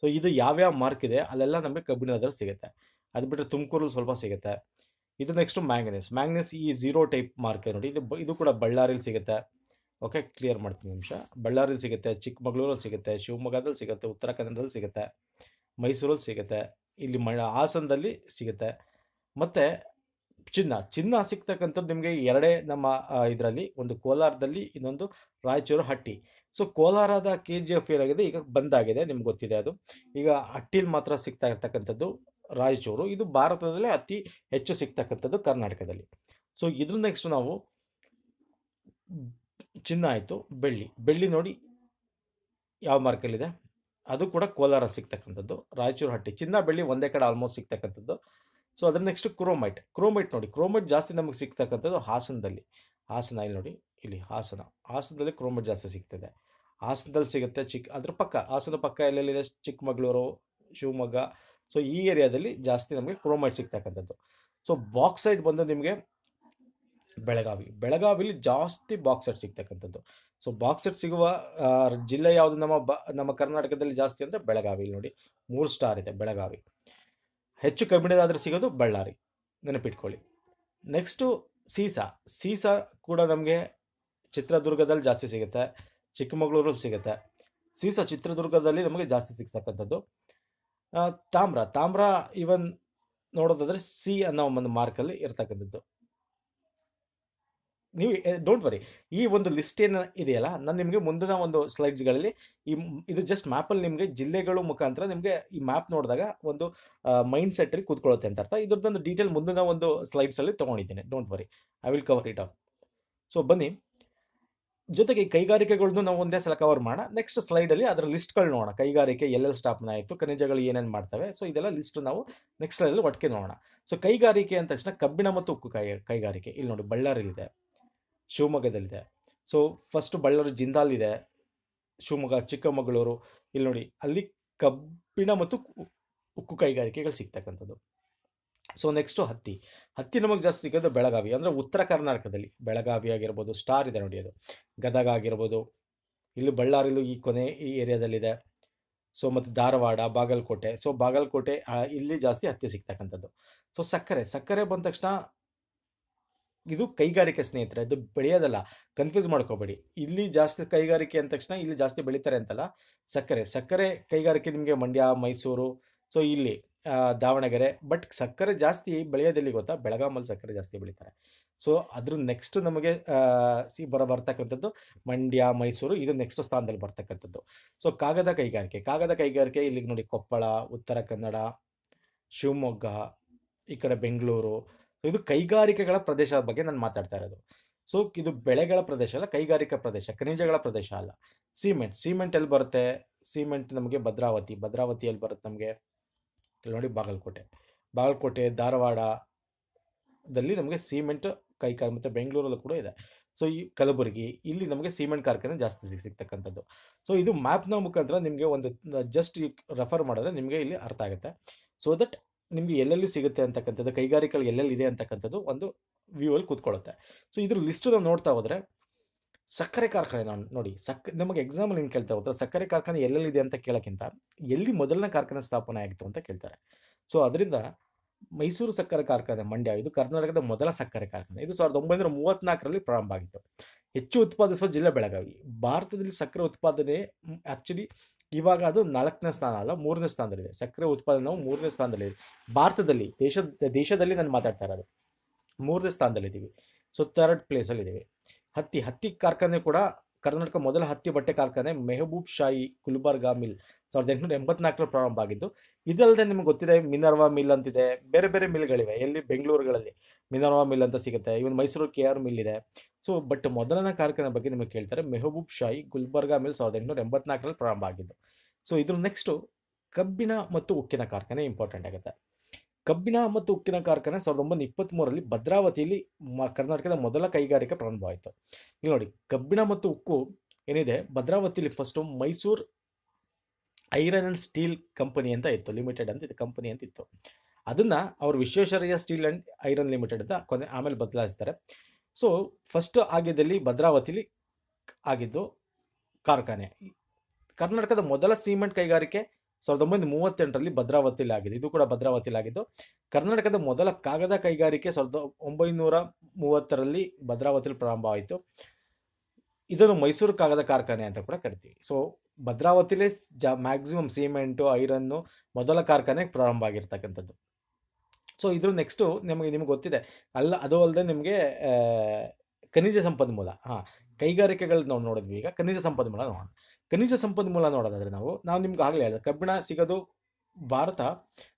ಸೊ ಇದು ಯಾವ್ಯಾವ ಮಾರ್ಕ್ ಇದೆ ಅಲ್ಲೆಲ್ಲ ನಮಗೆ ಕಬ್ಬಿಣದ ಸಿಗುತ್ತೆ ಅದು ಬಿಟ್ಟರೆ ತುಮಕೂರಲ್ಲಿ ಸ್ವಲ್ಪ ಸಿಗುತ್ತೆ ಇದು ನೆಕ್ಸ್ಟು ಮ್ಯಾಂಗನೀಸ್ ಮ್ಯಾಂಗನೀಸ್ ಈ ಜೀರೋ ಟೈಪ್ ಮಾರ್ಕ್ ನೋಡಿ ಇದು ಇದು ಕೂಡ ಬಳ್ಳಾರಿಲಿ ಸಿಗುತ್ತೆ ಓಕೆ ಕ್ಲಿಯರ್ ಮಾಡ್ತೀನಿ ನಿಮಿಷ ಬಳ್ಳಾರಿಲಿ ಸಿಗುತ್ತೆ ಚಿಕ್ಕಮಗ್ಳೂರಲ್ಲಿ ಸಿಗುತ್ತೆ ಶಿವಮೊಗ್ಗದಲ್ಲಿ ಸಿಗುತ್ತೆ ಉತ್ತರ ಕನ್ನಡದಲ್ಲಿ ಸಿಗುತ್ತೆ ಮೈಸೂರಲ್ಲಿ ಸಿಗುತ್ತೆ ಇಲ್ಲಿ ಮ ಹಾಸನದಲ್ಲಿ ಸಿಗುತ್ತೆ ಮತ್ತು ಚಿನ್ನ ಚಿನ್ನ ಸಿಗ್ತಕ್ಕಂಥದ್ದು ನಿಮಗೆ ಎರಡೇ ನಮ್ಮ ಇದರಲ್ಲಿ ಒಂದು ಕೋಲಾರದಲ್ಲಿ ಇನ್ನೊಂದು ರಾಯಚೂರು ಹಟ್ಟಿ ಸೊ ಕೋಲಾರದ ಕೆ ಜಿ ಎಫ್ ಏನಾಗಿದೆ ಈಗ ಬಂದಾಗಿದೆ ನಿಮ್ಗೆ ಗೊತ್ತಿದೆ ಅದು ಈಗ ಹಟ್ಟಿಲಿ ಮಾತ್ರ ಸಿಗ್ತಾ ಇರ್ತಕ್ಕಂಥದ್ದು ರಾಯಚೂರು ಇದು ಭಾರತದಲ್ಲೇ ಅತಿ ಹೆಚ್ಚು ಸಿಗ್ತಕ್ಕಂಥದ್ದು ಕರ್ನಾಟಕದಲ್ಲಿ ಸೊ ಇದ್ರ ನೆಕ್ಸ್ಟ್ ನಾವು ಚಿನ್ನ ಆಯಿತು ಬೆಳ್ಳಿ ಬೆಳ್ಳಿ ನೋಡಿ ಯಾವ ಮಾರ್ಕಲ್ಲಿದೆ ಅದು ಕೂಡ ಕೋಲಾರ ಸಿಗ್ತಕ್ಕಂಥದ್ದು ರಾಯಚೂರು ಹಟ್ಟಿ ಚಿನ್ನ ಬೆಳ್ಳಿ ಒಂದೇ ಕಡೆ ಆಲ್ಮೋಸ್ಟ್ ಸಿಗ್ತಕ್ಕಂಥದ್ದು ಸೊ ಅದ್ರ ನೆಕ್ಸ್ಟ್ ಕ್ರೋಮೈಟ್ ಕ್ರೋಮೈಟ್ ನೋಡಿ ಕ್ರೋಮೈಟ್ ಜಾಸ್ತಿ ನಮಗೆ ಸಿಗ್ತಕ್ಕಂಥದ್ದು ಹಾಸನದಲ್ಲಿ ಹಾಸನ ಇಲ್ಲಿ ನೋಡಿ ಇಲ್ಲಿ ಹಾಸನ ಹಾಸನದಲ್ಲಿ ಕ್ರೋಮೈಟ್ ಜಾಸ್ತಿ ಸಿಗ್ತದೆ ಹಾಸನದಲ್ಲಿ ಸಿಗುತ್ತೆ ಚಿಕ್ಕ ಅದ್ರ ಪಕ್ಕ ಹಾಸನ ಪಕ್ಕ ಎಲ್ಲೆಲ್ಲಿದೆ ಚಿಕ್ಕಮಗಳೂರು ಶಿವಮೊಗ್ಗ ಸೊ ಈ ಏರಿಯಾದಲ್ಲಿ ಜಾಸ್ತಿ ನಮಗೆ ಕ್ರೋಮೈಟ್ ಸಿಗ್ತಕ್ಕಂಥದ್ದು ಸೊ ಬಾಕ್ಸೈಟ್ ಬಂದು ನಿಮಗೆ ಬೆಳಗಾವಿ ಬೆಳಗಾವಿಲಿ ಜಾಸ್ತಿ ಬಾಕ್ಸೈಟ್ ಸಿಗ್ತಕ್ಕಂಥದ್ದು ಸೊ ಬಾಕ್ಸೆಟ್ ಸಿಗುವ ಜಿಲ್ಲೆ ಯಾವುದು ನಮ್ಮ ನಮ್ಮ ಕರ್ನಾಟಕದಲ್ಲಿ ಜಾಸ್ತಿ ಅಂದರೆ ಬೆಳಗಾವಿ ನೋಡಿ ಮೂರು ಸ್ಟಾರ್ ಇದೆ ಬೆಳಗಾವಿ ಹೆಚ್ಚು ಕಬ್ಬಿಣದಾದರೂ ಸಿಗೋದು ಬಳ್ಳಾರಿ ನೆನಪಿಟ್ಕೊಳ್ಳಿ ನೆಕ್ಸ್ಟು ಸೀಸಾ ಸೀಸಾ ಕೂಡ ನಮಗೆ ಚಿತ್ರದುರ್ಗದಲ್ಲಿ ಜಾಸ್ತಿ ಸಿಗುತ್ತೆ ಚಿಕ್ಕಮಗಳೂರಲ್ಲಿ ಸಿಗುತ್ತೆ ಸೀಸಾ ಚಿತ್ರದುರ್ಗದಲ್ಲಿ ನಮಗೆ ಜಾಸ್ತಿ ಸಿಗ್ತಕ್ಕಂಥದ್ದು ತಾಮ್ರ ತಾಮ್ರ ಈವನ್ ನೋಡೋದಾದರೆ ಸಿ ಅನ್ನೋ ಒಂದು ಮಾರ್ಕಲ್ಲಿ ಇರ್ತಕ್ಕಂಥದ್ದು ನೀವು ಡೋಂಟ್ ವರಿ ಈ ಒಂದು ಲಿಸ್ಟ್ ಏನು ಇದೆಯಲ್ಲ ನಾನು ನಿಮಗೆ ಮುಂದಿನ ಒಂದು ಸ್ಲೈಡ್ಸ್ಗಳಲ್ಲಿ ಈ ಇದು ಜಸ್ಟ್ ಮ್ಯಾಪಲ್ಲಿ ನಿಮಗೆ ಜಿಲ್ಲೆಗಳು ಮುಖಾಂತರ ನಿಮಗೆ ಈ ಮ್ಯಾಪ್ ನೋಡಿದಾಗ ಒಂದು ಮೈಂಡ್ ಸೆಟ್ಟಲ್ಲಿ ಕೂತ್ಕೊಳ್ಳುತ್ತೆ ಅಂತ ಅರ್ಥ ಇದ್ರದ್ದೊಂದು ಡೀಟೇಲ್ ಮುಂದಿನ ಒಂದು ಸ್ಲೈಡ್ಸಲ್ಲಿ ತಗೊಂಡಿದ್ದೀನಿ don't worry I will cover it off so ಬನ್ನಿ ಜೊತೆಗೆ ಕೈಗಾರಿಕೆಗಳನ್ನು ನಾವು ಒಂದೇ ಸಲ ಕವರ್ ಮಾಡೋಣ ನೆಕ್ಸ್ಟ್ ಸ್ಲೈಡಲ್ಲಿ ಅದರ ಲಿಸ್ಟ್ಗಳು ನೋಡೋಣ ಕೈಗಾರಿಕೆ ಎಲ್ಲೆಲ್ಲಿ ಸ್ಟಾಪ್ನ ಆಯಿತು ಖನಿಜಗಳು ಏನೇನು ಮಾಡ್ತವೆ ಸೊ ಇದೆಲ್ಲ ಲಿಸ್ಟ್ ನಾವು ನೆಕ್ಸ್ಟ್ ಸ್ಲೈಡಲ್ಲಿ ಒಟ್ಟಿಗೆ ನೋಡೋಣ ಸೊ ಕೈಗಾರಿಕೆ ಅಂದ ತಕ್ಷಣ ಕಬ್ಬಿಣ ಮತ್ತು ಉಕ್ಕು ಕೈ ಕೈಗಾರಿಕೆ ಇಲ್ಲಿ ನೋಡಿ ಬಳ್ಳಾರಿಲಿದೆ ಶಿವಮೊಗ್ಗದಲ್ಲಿದೆ ಸೊ ಫಸ್ಟ್ ಬಳ್ಳಾರಿ ಜಿಂದಾಲ್ ಇದೆ ಶಿವಮೊಗ್ಗ ಚಿಕ್ಕಮಗಳೂರು ಇಲ್ಲಿ ನೋಡಿ ಅಲ್ಲಿ ಕಬ್ಬಿಣ ಮತ್ತು ಉಕ್ಕು ಕೈಗಾರಿಕೆಗಳು ಸಿಗ್ತಕ್ಕಂಥದ್ದು ಸೊ ನೆಕ್ಸ್ಟು ಹತ್ತಿ ಹತ್ತಿ ನಮಗೆ ಜಾಸ್ತಿ ಸಿಗೋದು ಬೆಳಗಾವಿ ಅಂದರೆ ಉತ್ತರ ಕರ್ನಾಟಕದಲ್ಲಿ ಬೆಳಗಾವಿ ಆಗಿರ್ಬೋದು ಸ್ಟಾರ್ ಇದೆ ನೋಡಿ ಅದು ಗದಗ ಆಗಿರ್ಬೋದು ಇಲ್ಲಿ ಬಳ್ಳಾರಿಯಲ್ಲೂ ಈ ಕೊನೆ ಈ ಏರಿಯಾದಲ್ಲಿದೆ ಸೊ ಮತ್ತು ಧಾರವಾಡ ಬಾಗಲಕೋಟೆ ಸೊ ಬಾಗಲಕೋಟೆ ಇಲ್ಲಿ ಜಾಸ್ತಿ ಹತ್ತಿ ಸಿಗ್ತಕ್ಕಂಥದ್ದು ಸೊ ಸಕ್ಕರೆ ಸಕ್ಕರೆ ಬಂದ ತಕ್ಷಣ ಇದು ಕೈಗಾರಿಕೆ ಸ್ನೇಹಿತರೆ ಅದು ಬೆಳೆಯೋದಲ್ಲ ಕನ್ಫ್ಯೂಸ್ ಮಾಡ್ಕೋಬೇಡಿ ಇಲ್ಲಿ ಜಾಸ್ತಿ ಕೈಗಾರಿಕೆ ಅಂದ ತಕ್ಷಣ ಇಲ್ಲಿ ಜಾಸ್ತಿ ಬೆಳೀತಾರೆ ಅಂತಲ್ಲ ಸಕ್ಕರೆ ಸಕ್ಕರೆ ಕೈಗಾರಿಕೆ ನಿಮಗೆ ಮಂಡ್ಯ ಮೈಸೂರು ಸೊ ಇಲ್ಲಿ ದಾವಣಗೆರೆ ಬಟ್ ಸಕ್ಕರೆ ಜಾಸ್ತಿ ಬೆಳೆಯೋದೆಲ್ಲಿ ಗೊತ್ತಾ ಬೆಳಗಾಮಲ್ಲಿ ಸಕ್ಕರೆ ಜಾಸ್ತಿ ಬೆಳೀತಾರೆ ಸೊ ಅದ್ರ ನೆಕ್ಸ್ಟ್ ನಮಗೆ ಸಿ ಬರ ಬರ್ತಕ್ಕಂಥದ್ದು ಮಂಡ್ಯ ಮೈಸೂರು ಇದು ನೆಕ್ಸ್ಟ್ ಸ್ಥಾನದಲ್ಲಿ ಬರ್ತಕ್ಕಂಥದ್ದು ಸೊ ಕಾಗದ ಕೈಗಾರಿಕೆ ಕಾಗದ ಕೈಗಾರಿಕೆ ಇಲ್ಲಿಗೆ ನೋಡಿ ಕೊಪ್ಪಳ ಉತ್ತರ ಕನ್ನಡ ಶಿವಮೊಗ್ಗ ಈ ಕಡೆ ಬೆಂಗಳೂರು ಇದು ಕೈಗಾರಿಕೆಗಳ ಪ್ರದೇಶದ ಬಗ್ಗೆ ನಾನು ಮಾತಾಡ್ತಾ ಇರೋದು ಸೊ ಇದು ಬೆಳೆಗಳ ಪ್ರದೇಶ ಅಲ್ಲ ಕೈಗಾರಿಕಾ ಪ್ರದೇಶ ಖನಿಜಗಳ ಪ್ರದೇಶ ಅಲ್ಲ ಸಿಮೆಂಟ್ ಸಿಮೆಂಟ್ ಎಲ್ಲಿ ಬರುತ್ತೆ ಸಿಮೆಂಟ್ ನಮಗೆ ಭದ್ರಾವತಿ ಭದ್ರಾವತಿ ಎಲ್ಲಿ ಬರುತ್ತೆ ನಮಗೆ ನೋಡಿ ಬಾಗಲಕೋಟೆ ಬಾಗಲಕೋಟೆ ಧಾರವಾಡದಲ್ಲಿ ನಮಗೆ ಸಿಮೆಂಟ್ ಕೈಗಾರಿಕೆ ಮತ್ತು ಬೆಂಗಳೂರಲ್ಲೂ ಕೂಡ ಇದೆ ಸೊ ಈ ಕಲಬುರಗಿ ಇಲ್ಲಿ ನಮಗೆ ಸಿಮೆಂಟ್ ಕಾರ್ಖಾನೆ ಜಾಸ್ತಿ ಸಿಗ್ತಕ್ಕಂಥದ್ದು ಸೊ ಇದು ಮ್ಯಾಪ್ನ ಮುಖಾಂತರ ನಿಮಗೆ ಒಂದು ಜಸ್ಟ್ ರೆಫರ್ ಮಾಡಿದ್ರೆ ನಿಮಗೆ ಇಲ್ಲಿ ಅರ್ಥ ಆಗುತ್ತೆ ಸೊ ದಟ್ ನಿಮಗೆ ಎಲ್ಲೆಲ್ಲಿ ಸಿಗುತ್ತೆ ಅಂತಕ್ಕಂಥದ್ದು ಕೈಗಾರಿಕೆಗಳು ಎಲ್ಲೆಲ್ಲಿ ಇದೆ ಅಂತಕ್ಕಂಥದ್ದು ಒಂದು ವ್ಯೂ ಅಲ್ಲಿ ಕೂತ್ಕೊಳ್ಳುತ್ತೆ ಸೊ ಇದ್ರ ಲಿಸ್ಟ್ ನಾವು ನೋಡ್ತಾ ಹೋದ್ರೆ ಸಕ್ಕರೆ ಕಾರ್ಖಾನೆ ನಾನು ನೋಡಿ ಸಕ್ ನಮಗೆ ಎಕ್ಸಾಂಪಲ್ ಏನು ಕೇಳ್ತಾ ಹೋದ್ರೆ ಸಕ್ಕರೆ ಕಾರ್ಖಾನೆ ಎಲ್ಲೆಲ್ಲಿದೆ ಅಂತ ಕೇಳೋಕ್ಕಿಂತ ಎಲ್ಲಿ ಮೊದಲನೇ ಕಾರ್ಖಾನೆ ಸ್ಥಾಪನೆ ಆಗಿತ್ತು ಅಂತ ಕೇಳ್ತಾರೆ ಸೊ ಅದರಿಂದ ಮೈಸೂರು ಸಕ್ಕರೆ ಕಾರ್ಖಾನೆ ಮಂಡ್ಯ ಇದು ಕರ್ನಾಟಕದ ಮೊದಲ ಸಕ್ಕರೆ ಕಾರ್ಖಾನೆ ಇದು ಸಾವಿರದ ಒಂಬೈನೂರ ಮೂವತ್ತ್ನಾಲ್ಕರಲ್ಲಿ ಪ್ರಾರಂಭ ಆಗಿತ್ತು ಹೆಚ್ಚು ಉತ್ಪಾದಿಸುವ ಜಿಲ್ಲೆ ಬೆಳಗಾವಿ ಭಾರತದಲ್ಲಿ ಸಕ್ಕರೆ ಉತ್ಪಾದನೆ ಆ್ಯಕ್ಚುಲಿ ಇವಾಗ ಅದು ನಾಲ್ಕನೇ ಸ್ಥಾನ ಅಲ್ಲ ಮೂರನೇ ಸ್ಥಾನದಲ್ಲಿದೆ ಸಕ್ಕರೆ ನಾವು ಮೂರನೇ ಸ್ಥಾನದಲ್ಲಿದೆ ಭಾರತದಲ್ಲಿ ದೇಶದ ದೇಶದಲ್ಲಿ ನಾನು ಮಾತಾಡ್ತಾ ಇರೋದು ಮೂರನೇ ಸ್ಥಾನದಲ್ಲಿದ್ದೀವಿ ಸೊ ಥರ್ಡ್ ಪ್ಲೇಸಲ್ಲಿದ್ದೀವಿ ಹತ್ತಿ ಹತ್ತಿ ಕಾರ್ಖಾನೆ ಕೂಡ ಕರ್ನಾಟಕ ಮೊದಲ ಹತ್ತಿ ಬಟ್ಟೆ ಕಾರ್ಖಾನೆ ಮೆಹಬೂಬ್ ಶಾಹಿ ಗುಲ್ಬರ್ಗಾ ಮಿಲ್ ಸಾವಿರದ ಎಂಟುನೂರ ಎಂಬತ್ನಾಲ್ಕರ ಪ್ರಾರಂಭ ಆಗಿದ್ದು ಇದಲ್ಲದೆ ನಿಮ್ಗೆ ಗೊತ್ತಿದೆ ಮಿನರ್ವಾ ಮಿಲ್ ಅಂತಿದೆ ಬೇರೆ ಬೇರೆ ಮಿಲ್ಗಳಿವೆ ಎಲ್ಲಿ ಬೆಂಗಳೂರುಗಳಲ್ಲಿ ಮಿನರ್ವಾ ಮಿಲ್ ಅಂತ ಸಿಗುತ್ತೆ even Mysuru K R mill ಇದೆ ಸೊ ಬಟ್ ಮೊದಲನೇ ಕಾರ್ಖಾನೆ ಬಗ್ಗೆ ನಿಮಗೆ ಕೇಳ್ತಾರೆ ಮೆಹಬೂಬ್ ಶಾಹಿ ಗುಲ್ಬರ್ಗಾ ಮಿಲ್ ಸಾವಿರದ ಎಂಟುನೂರ ಎಂಬತ್ನಾಲ್ಕರಲ್ಲಿ ಪ್ರಾರಂಭ ಆಗಿದ್ದು ಸೊ ಇದ್ರ ನೆಕ್ಸ್ಟು ಕಬ್ಬಿನ ಮತ್ತು ಉಕ್ಕಿನ ಕಾರ್ಖಾನೆ ಇಂಪಾರ್ಟೆಂಟ್ ಆಗುತ್ತೆ ಕಬ್ಬಿಣ ಮತ್ತು ಉಕ್ಕಿನ ಕಾರ್ಖಾನೆ ಸಾವಿರದ ಒಂಬೈನೂರ ಮೂರರಲ್ಲಿ ಭದ್ರಾವತಿಯಲ್ಲಿ ಕರ್ನಾಟಕದ ಮೊದಲ ಕೈಗಾರಿಕೆ ಪ್ರಾರಂಭವಾಯಿತು ಇಲ್ಲಿ ನೋಡಿ ಕಬ್ಬಿಣ ಮತ್ತು ಉಕ್ಕು ಏನಿದೆ ಭದ್ರಾವತಿಯಲ್ಲಿ first Mysore iron and steel company ಅಂತ ಇತ್ತು ಲಿಮಿಟೆಡ್ ಅಂತ ಇದು ಕಂಪನಿ ಅಂತ ಇತ್ತು ಅದನ್ನು ಅವರು Visvesvaraya steel and iron limited ಅಂತ ಕೊನೆ ಆಮೇಲೆ ಬದಲಾಯಿಸ್ತಾರೆ ಸೊ ಫಸ್ಟ್ ಆಗಿದ್ದಲ್ಲಿ ಭದ್ರಾವತಿಲಿ ಆಗಿದ್ದು ಕಾರ್ಖಾನೆ ಕರ್ನಾಟಕದ ಮೊದಲ ಸಿಮೆಂಟ್ ಕೈಗಾರಿಕೆ ಸಾವಿರದ ಒಂಬೈನೂರ ಮೂವತ್ತೆಂಟರಲ್ಲಿ ಭದ್ರಾವತಿಯಲ್ಲಿ ಆಗಿದೆ ಇದು ಕೂಡ ಭದ್ರಾವತಿಯಲ್ಲಾಗಿದ್ದು ಕರ್ನಾಟಕದ ಮೊದಲ ಕಾಗದ ಕೈಗಾರಿಕೆ ಸಾವಿರದ ಒಂಬೈನೂರ ಮೂವತ್ತರಲ್ಲಿ ಭದ್ರಾವತಿಯಲ್ಲಿ ಪ್ರಾರಂಭ ಆಯಿತು ಇದನ್ನು ಮೈಸೂರು ಕಾಗದ ಕಾರ್ಖಾನೆ ಅಂತ ಕೂಡ ಕರಿತೀವಿ ಸೊ ಭದ್ರಾವತಿಲೇ ಜ ಮ್ಯಾಕ್ಸಿಮಮ್ ಸಿಮೆಂಟು ಐರನ್ನು ಮೊದಲ ಕಾರ್ಖಾನೆ ಪ್ರಾರಂಭ ಆಗಿರ್ತಕ್ಕಂಥದ್ದು ಸೊ ಇದ್ರ ನೆಕ್ಸ್ಟು ನಿಮಗೆ ನಿಮ್ಗೆ ಗೊತ್ತಿದೆ ಅಲ್ಲ ಅದು ಅಲ್ಲದೆ ನಿಮಗೆ ಖನಿಜ ಸಂಪನ್ಮೂಲ ಹಾಂ ಕೈಗಾರಿಕೆಗಳು ನಾವು ನೋಡಿದ್ವಿ ಈಗ ಖನಿಜ ಸಂಪನ್ಮೂಲ ನೋಡೋಣ ಖನಿಜ ಸಂಪನ್ಮೂಲ ನೋಡೋದಾದ್ರೆ ನಾವು ನಾವು ನಿಮ್ಗೆ ಆಗಲೇ ಹೇಳಿದೆ ಕಬ್ಬಿಣ ಸಿಗೋದು ಭಾರತ